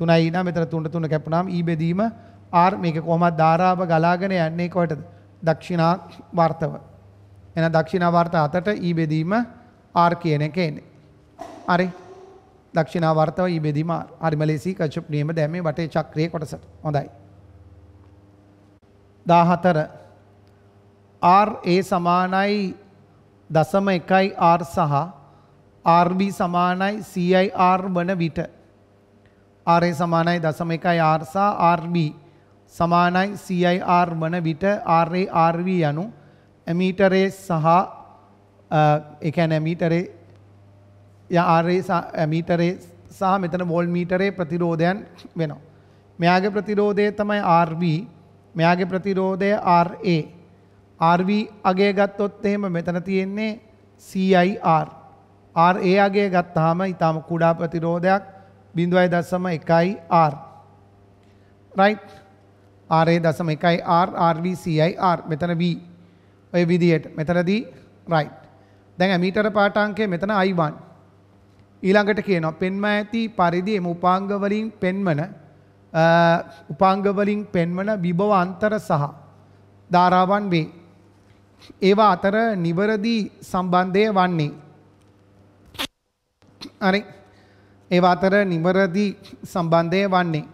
3i නම් මෙතන 3 3 කැපුණාම e බෙදීම r මේක කොහොමද ධාරාව ගලාගෙන යන්නේ කොහෙටද දක්ෂිනා වර්තව එහෙනම් දක්ෂිනා වර්ත අතට e බෙදීම r කියන එක එන්නේ හරි දක්ෂිනා වර්තව e බෙදීම r හරි මැලේසි කච්චප් නියම දැම්මේ වටේ චක්‍රයේ කොටසට හොඳයි 14 r a සමානයි දසම එකයි R සහ RB සමානයි CIR වන විට RA සමානයි දසම එකයි R සහ RB සමානයි CIR වන විට RA RV යනු ඇමීටරේ සහ ඒ කියන්නේ ඇමීටරේ යා RA ඇමීටරේ සහ මෙතන වෝල් මීටරේ ප්‍රතිරෝධයන් වෙනවා. මෙයාගේ ප්‍රතිරෝධය තමයි RB මෙයාගේ ප්‍රතිරෝධය RA RV අගය ගත්තොත් එහෙම මෙතන තියෙන්නේ CIR. RA අගය ගත්තාම ඊටාම කුඩා ප්‍රතිරෝධයක් 0.1යි R. right RA.1යි R RV CIR මෙතන V ඔය විදියට මෙතනදී right. දැන් ඇමීටර පාඨාංකය මෙතන I1. ඊළඟට කියනවා පෙන්ම ඇති පරිදි එම උපාංග වලින් පෙන්වන උපාංග වලින් පෙන්වන විභව අන්තර සහ ධාරාවන් වේ. ඒවා අතර නිවරදි සම්බන්ධය වන්නේ. හරි. ඒවා අතර නිවරදි සම්බන්ධය වන්නේ.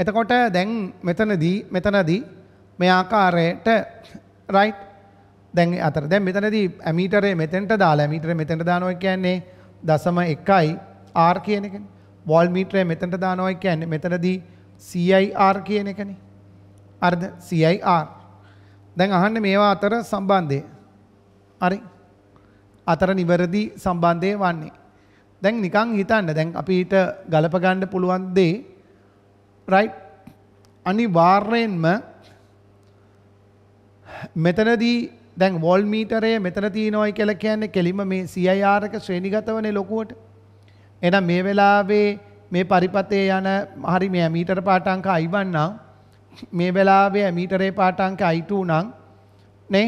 එතකොට දැන් මෙතනදී මෙතනදී මේ ආකාරයට රයිට් දැන් අතර දැන් මෙතනදී ඇමීටරේ මෙතෙන්ට දාලා ඇමීටරේ මෙතෙන්ට දානවා කියන්නේ දශම 1යි R කියන එකනේ. වෝල් මීටරේ මෙතෙන්ට දානවා කියන්නේ මෙතනදී CIR කියන එකනේ. අර්ධ CIR. දැන් අහන්න මේවා අතර සම්බන්ධය. හරි. අතර නිවැරදි සම්බන්ධය වන්නේ. දැන් නිකන් හිතන්න දැන් අපිට ගලප ගන්න පුළුවන් දේ right අනිවාර්යෙන්ම මෙතනදී දැන් වෝල් මීටරය මෙතන තියෙනවයි කියලා කියන්නේ කෙලිම මේ CIR එක ශ්‍රේණිගතවනේ ලොකුවට. එහෙනම් මේ වෙලාවේ මේ පරිපතේ යන හරි මේ මීටර පාට අංක අයිවන්නම් මේ වෙලාවේ මීටරේ පාට අංක I2 නම් නේ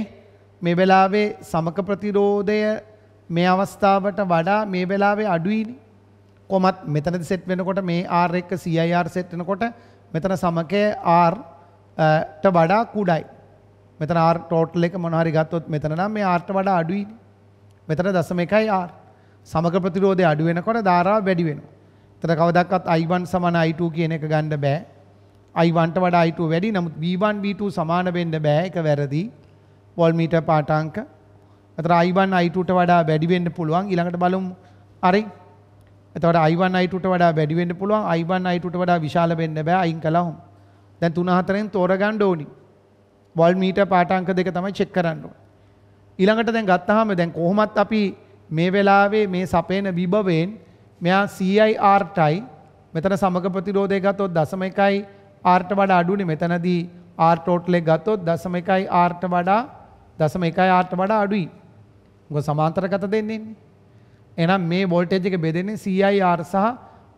මේ වෙලාවේ සමක ප්‍රතිරෝධය මේ අවස්ථාවට වඩා මේ වෙලාවේ අඩුයිනේ. කොමත් මෙතනදි සෙට් වෙනකොට මේ R එක CIR සෙට් වෙනකොට මෙතන සමකය R ට වඩා කුඩයි. මෙතන R total එක මොන හරි ගත්තොත් මෙතන නම් මේ R ට වඩා අඩුයි. මෙතන දශම එකයි R. සමග ප්‍රතිරෝධය අඩු වෙනකොට ධාරාව වැඩි වෙනවා. එතන කවදාවත් I1 I2 කියන එක ගන්න බෑ. I1ට වඩා I2 වැඩි නමුත් V1 V2 සමාන වෙන්න බෑ ඒක වැරදි වොල්මීටර් පාඨාංක එතකොට I1 I2ට වඩා වැඩි වෙන්න පුළුවන් ඊළඟට බලමු හරි එතකොට I1 I2ට වඩා වැඩි වෙන්න පුළුවන් I1 I2ට වඩා විශාල වෙන්න බෑ අයින් කළාම දැන් 3 4න් තෝරගන්න ඕනි වොල්මීටර් පාඨාංක දෙක තමයි චෙක් කරන්න ඕනේ ඊළඟට දැන් ගත්තාම දැන් කොහොමත් අපි මේ වෙලාවේ මේ සපේන විභවයෙන් මෙයා CIR ටයි මෙතන සමග ප්‍රතිරෝධය ගත්තොත් 0.1යි ආර්ට වඩා අඩුනේ මෙතනදී ආර් ටෝටල් එක ගත්තොත් දශම එකයි ආර්ට වඩා දශම එකයි ආර්ට වඩා අඩුයි. මොකද සමාන්තරගත දෙන්නේ. එහෙනම් මේ වෝල්ටේජ් එක බෙදෙන්නේ CIR සහ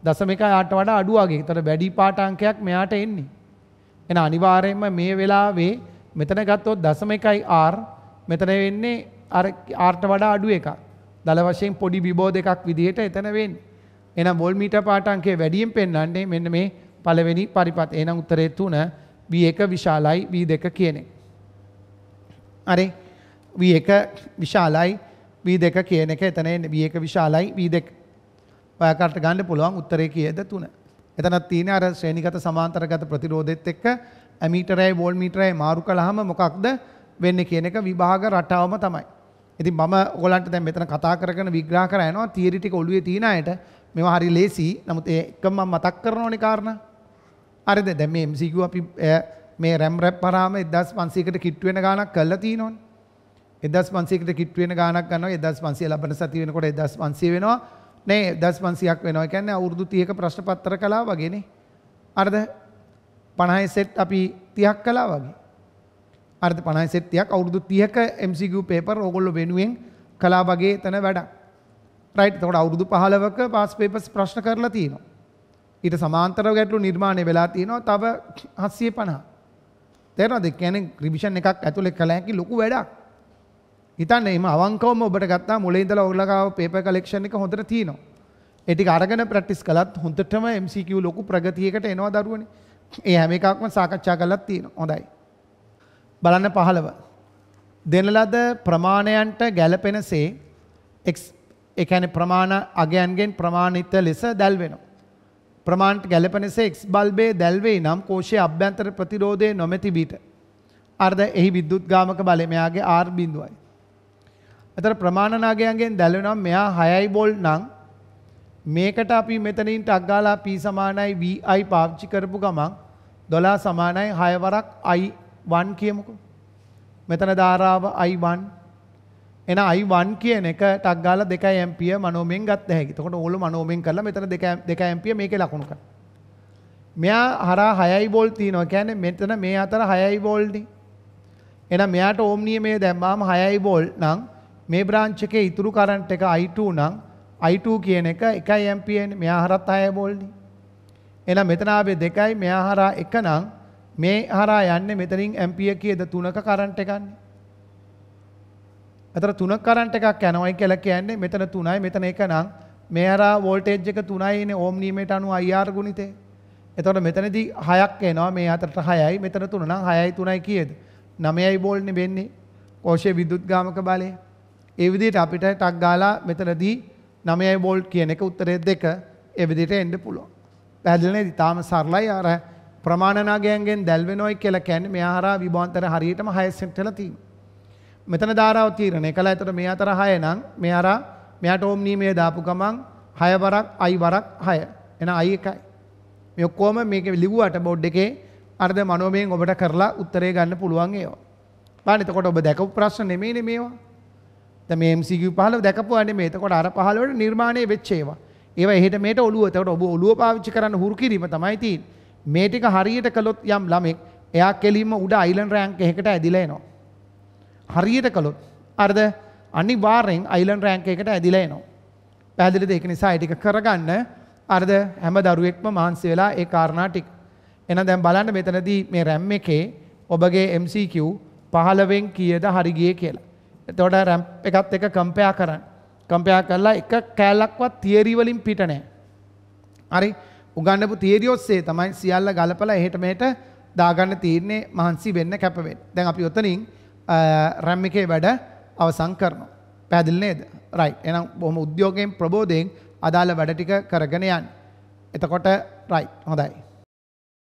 දශම එකයි ආර්ට වඩා අඩු වගේ. ඒතර වැඩි පාට අංකයක් මෙයාට එන්නේ. එහෙනම් අනිවාර්යයෙන්ම මේ වෙලාවේ මෙතන ගත්තොත් දශම එකයි R මෙතන වෙන්නේ අර ආර්ට වඩා අඩු එකක්. දල වශයෙන් පොඩි බිබෝ දෙකක් විදිහට එතන වෙන්නේ. එහෙනම් වෝල්ට් මීටර් පාට අංකය වැඩියෙන් පෙන්වන්නේ මෙන්න මේ 0.5 පළවෙනි පරිපත් එහෙනම් උත්තරේ 3 v1 විශාලයි v2 කියන එක. හරි v1 විශාලයි v2 කියන එක එතන එන්නේ v1 විශාලයි v2. ඔයාකට ගන්න පුළුවන් උත්තරේ කීයද 3. එතනක් තියෙන අර ශ්‍රේණිගත සමාන්තරගත ප්‍රතිරෝධෙත් එක්ක ඇමීටරයයි වෝල්මීටරයයි මාරු කළාම මොකක්ද වෙන්නේ කියන එක විභාග රටාවම තමයි. ඉතින් මම ඔයගලන්ට දැන් මෙතන කතා කරගෙන විග්‍රහ කරනවා තියරි ටික ඔළුවේ තියන අයට මේවා හරි ලේසි. නමුත් ඒකම මම මතක් කරන ඕනේ කාරණා. අරද දැ මේ සිගුව අපි මේ රැම්රැප් පරාම එදස් පන්සේකට කිට්වෙන ගානක් කල්ල තිීනොන් එදස් පන්සේකට කිට්වෙන ගානක් ගන්න එදස් පන්සේ ලබන සති වෙනකොට එදස් පන්සේ වෙනවා නෑ දස් පන්සියක් වෙනවා කැන්න අවුරදු තියක ප්‍රශ්න පත්තර කලා වගෙන අර්ද පණහයි සෙට් අපි තියක් කලා වගේ අර්ද පණයි සෙට්තියක් අවුරදු තියක MCQ පේපර් ඔගොල්ල වෙනුවෙන් කලා වගේ තන වැඩක් රයිට් තොට අවුරුදු පහලවක පාස් පේපස් ප්‍රශ්න කරලා තියෙනවා ඊට සමාන්තරව ගැටලු නිර්මාණය වෙලා තියෙනවා තව 750. තේරෙනවද? කියන්නේ රිවිෂන් එකක් ඇතුලේ කළ හැකි ලොකු වැඩක්. හිතන්න එහෙම අවංකවම ඔබට ගත්තා මුලින් ඉඳලා ඔයගොල්ලෝ ගාව පේපර් කලෙක්ෂන් එක හොඳට තියෙනවා. ඒ ටික අරගෙන ප්‍රැක්ටිස් කළත් හොඳටම MCQ ලොකු ප්‍රගතියකට එනවා දරුවනේ. ඒ හැම එකක්ම සාකච්ඡා කරලා තියෙනවා. හොඳයි. බලන්න 15. දෙන ලද ප්‍රමාණයන්ට ගැළපෙනසේ ඒ කියන්නේ ප්‍රමාණ අගයන්ගෙන් ප්‍රමාණිත ලෙස දැල් වෙනවා. ප්‍රමාණට ගැලපෙනස එක් බල්බේ දැල්වේ නම් කෝෂය අභ්‍යන්තර ප්‍රතිරෝධය නොමැති බීට. අර්ද එහි විද්දුත් ගාමක බලය මෙයාගේ ආර් බිඳුවයි. ඇතර ප්‍රමාණනාගයන්ගෙන් දැලනම් මෙයා හයයි බොල් නං මේකට අපි මෙතනින් ටක්ගාලා පී සමානයි වයි පාච්චි කරපු ගමන් දොලා සමානයි හයවරක් අයිවන් කියමුකු. මෙතන ධාරාව අයිවන් එන අයිවන් කියන එක ටක් ගාලා දෙක ඇම්පිය මනෝමෙන් ගත්ත හැකි. එතකොට ඕගොල්ලෝ මනෝමෙන් කරලා මෙතන දෙක දෙක ඇම්පිය මේකේ ලකුණු කරනවා. මෙයා හරහා 6යි බෝල් තියෙනවා. කියන්නේ මෙතන මේ අතර 6යි බෝල්නේ. එහෙනම් මෙයාට ඕම් නියමයේ දැම්මාම 6යි බෝල් නම් මේ බ්‍රාන්ච් එකේ ඉතුරු කරන්ට් එක I2 නම් I2 කියන එක 1යි ඇම්පියනේ. මෙයා හරහත් 6යි බෝල්නේ. එහෙනම් මෙතන ආවේ 2යි මෙයා හරහා 1 නම් මේ හරහා යන්නේ මෙතනින් ඇම්පිය කීයද 3ක කරන්ට් එකන්නේ. ඇතර තුන කරන්ට එකක් යනවයි කියලා කියන්නේ මෙතන තුනයි මෙතන එක නම් මේ අර වෝල්ටේජ් එක තුනයි ඉන්නේ ඕම් නියමයට අනුව IR ගුණිතේ. එතකොට මෙතනදී 6ක් එනවා මේ අතරට 6යි මෙතන 3 නම් 6යි 3යි කීයද 9යි බෝල්නේ වෙන්නේ කෝෂයේ විදුලත් ගාමක බලය ඒ විදිහට අපිට ටක් ගාලා මෙතනදී 9යි බෝල්ට් කියන එක උත්තරේ දෙක ඒ විදිහට එන්න පුළුවන් පැහැදිලි නේද ඊටාම සරලයි අර ප්‍රමාණනාගයන්ගෙන් දැල් වෙනොයි කියලා කියන්නේ මෙයා හරහා විභාන්තර හරියටම 6 සෙන්ට් වෙලා තියෙනවා මෙතන ධාරාව තීරණය කළා. එතකොට මේ අතර 6 නම් මේ අර මෙයාට ඕම් නීමේ දාපු ගමන් 6 වරක් i වරක් 6. එන i එකයි. මේ ඔක්කොම මේක ලිව්වට බෝඩ් එකේ අර්ධ මනෝමයෙන් ඔබට කරලා උත්තරේ ගන්න පුළුවන් ඒවා. බලන්න එතකොට ඔබ දැකපු ප්‍රශ්න නෙමෙයිනේ මේවා. දැන් මේ MCQ 15 දැකපුවා නෙමෙයි. එතකොට අර 15 වල නිර්මාණයේ වෙච්ච ඒවා. ඒවා එහෙට මෙහෙට ඔළුව. එතකොට ඔබ ඔළුව පාවිච්චි කරන්න හුරු කිරීම තමයි තියෙන්නේ. මේ ටික හරියට කළොත් යම් ළමෙක් එයා කෙලින්ම උඩ අයිලන්ඩ් රෑන්ක් එකකට ඇදිලා එනවා. හරියට කළොත් අරද අනිවාර්යෙන් අයිලන් රෑන්ක එකට ඇදිලා එනවා. පැහැදිලිද ඒක නිසා ඒ ටික කරගන්න අරද හැම දරුවෙක්ම මහන්සි වෙලා ඒ කාරණා ටික. එහෙනම් දැන් බලන්න මෙතනදී මේ RAM එකේ ඔබගේ MCQ 15න් කීයද හරි ගියේ කියලා. එතකොට RAM එකත් එක්ක කම්පෙයා කරන්න. කම්පෙයා කරලා එක කෑල්ලක්වත් තියරි වලින් පිට නැහැ. හරි උගන්නපු තියරි ඔස්සේ තමයි සියල්ල ගලපලා එහෙට මෙහෙට දාගන්න තීරණේ මහන්සි වෙන්න කැප වෙන්න. දැන් අපි ඔතනින් රැම් එකේ වැඩ අවසන් කරනවා. පැදිල් නේද රයි එනම් බොහොම උද්‍යෝගයෙන් ප්‍රබෝධයෙන් අදාළ වැඩ ටික කරගෙන යන්න. එතකොට රයි හොඳයි.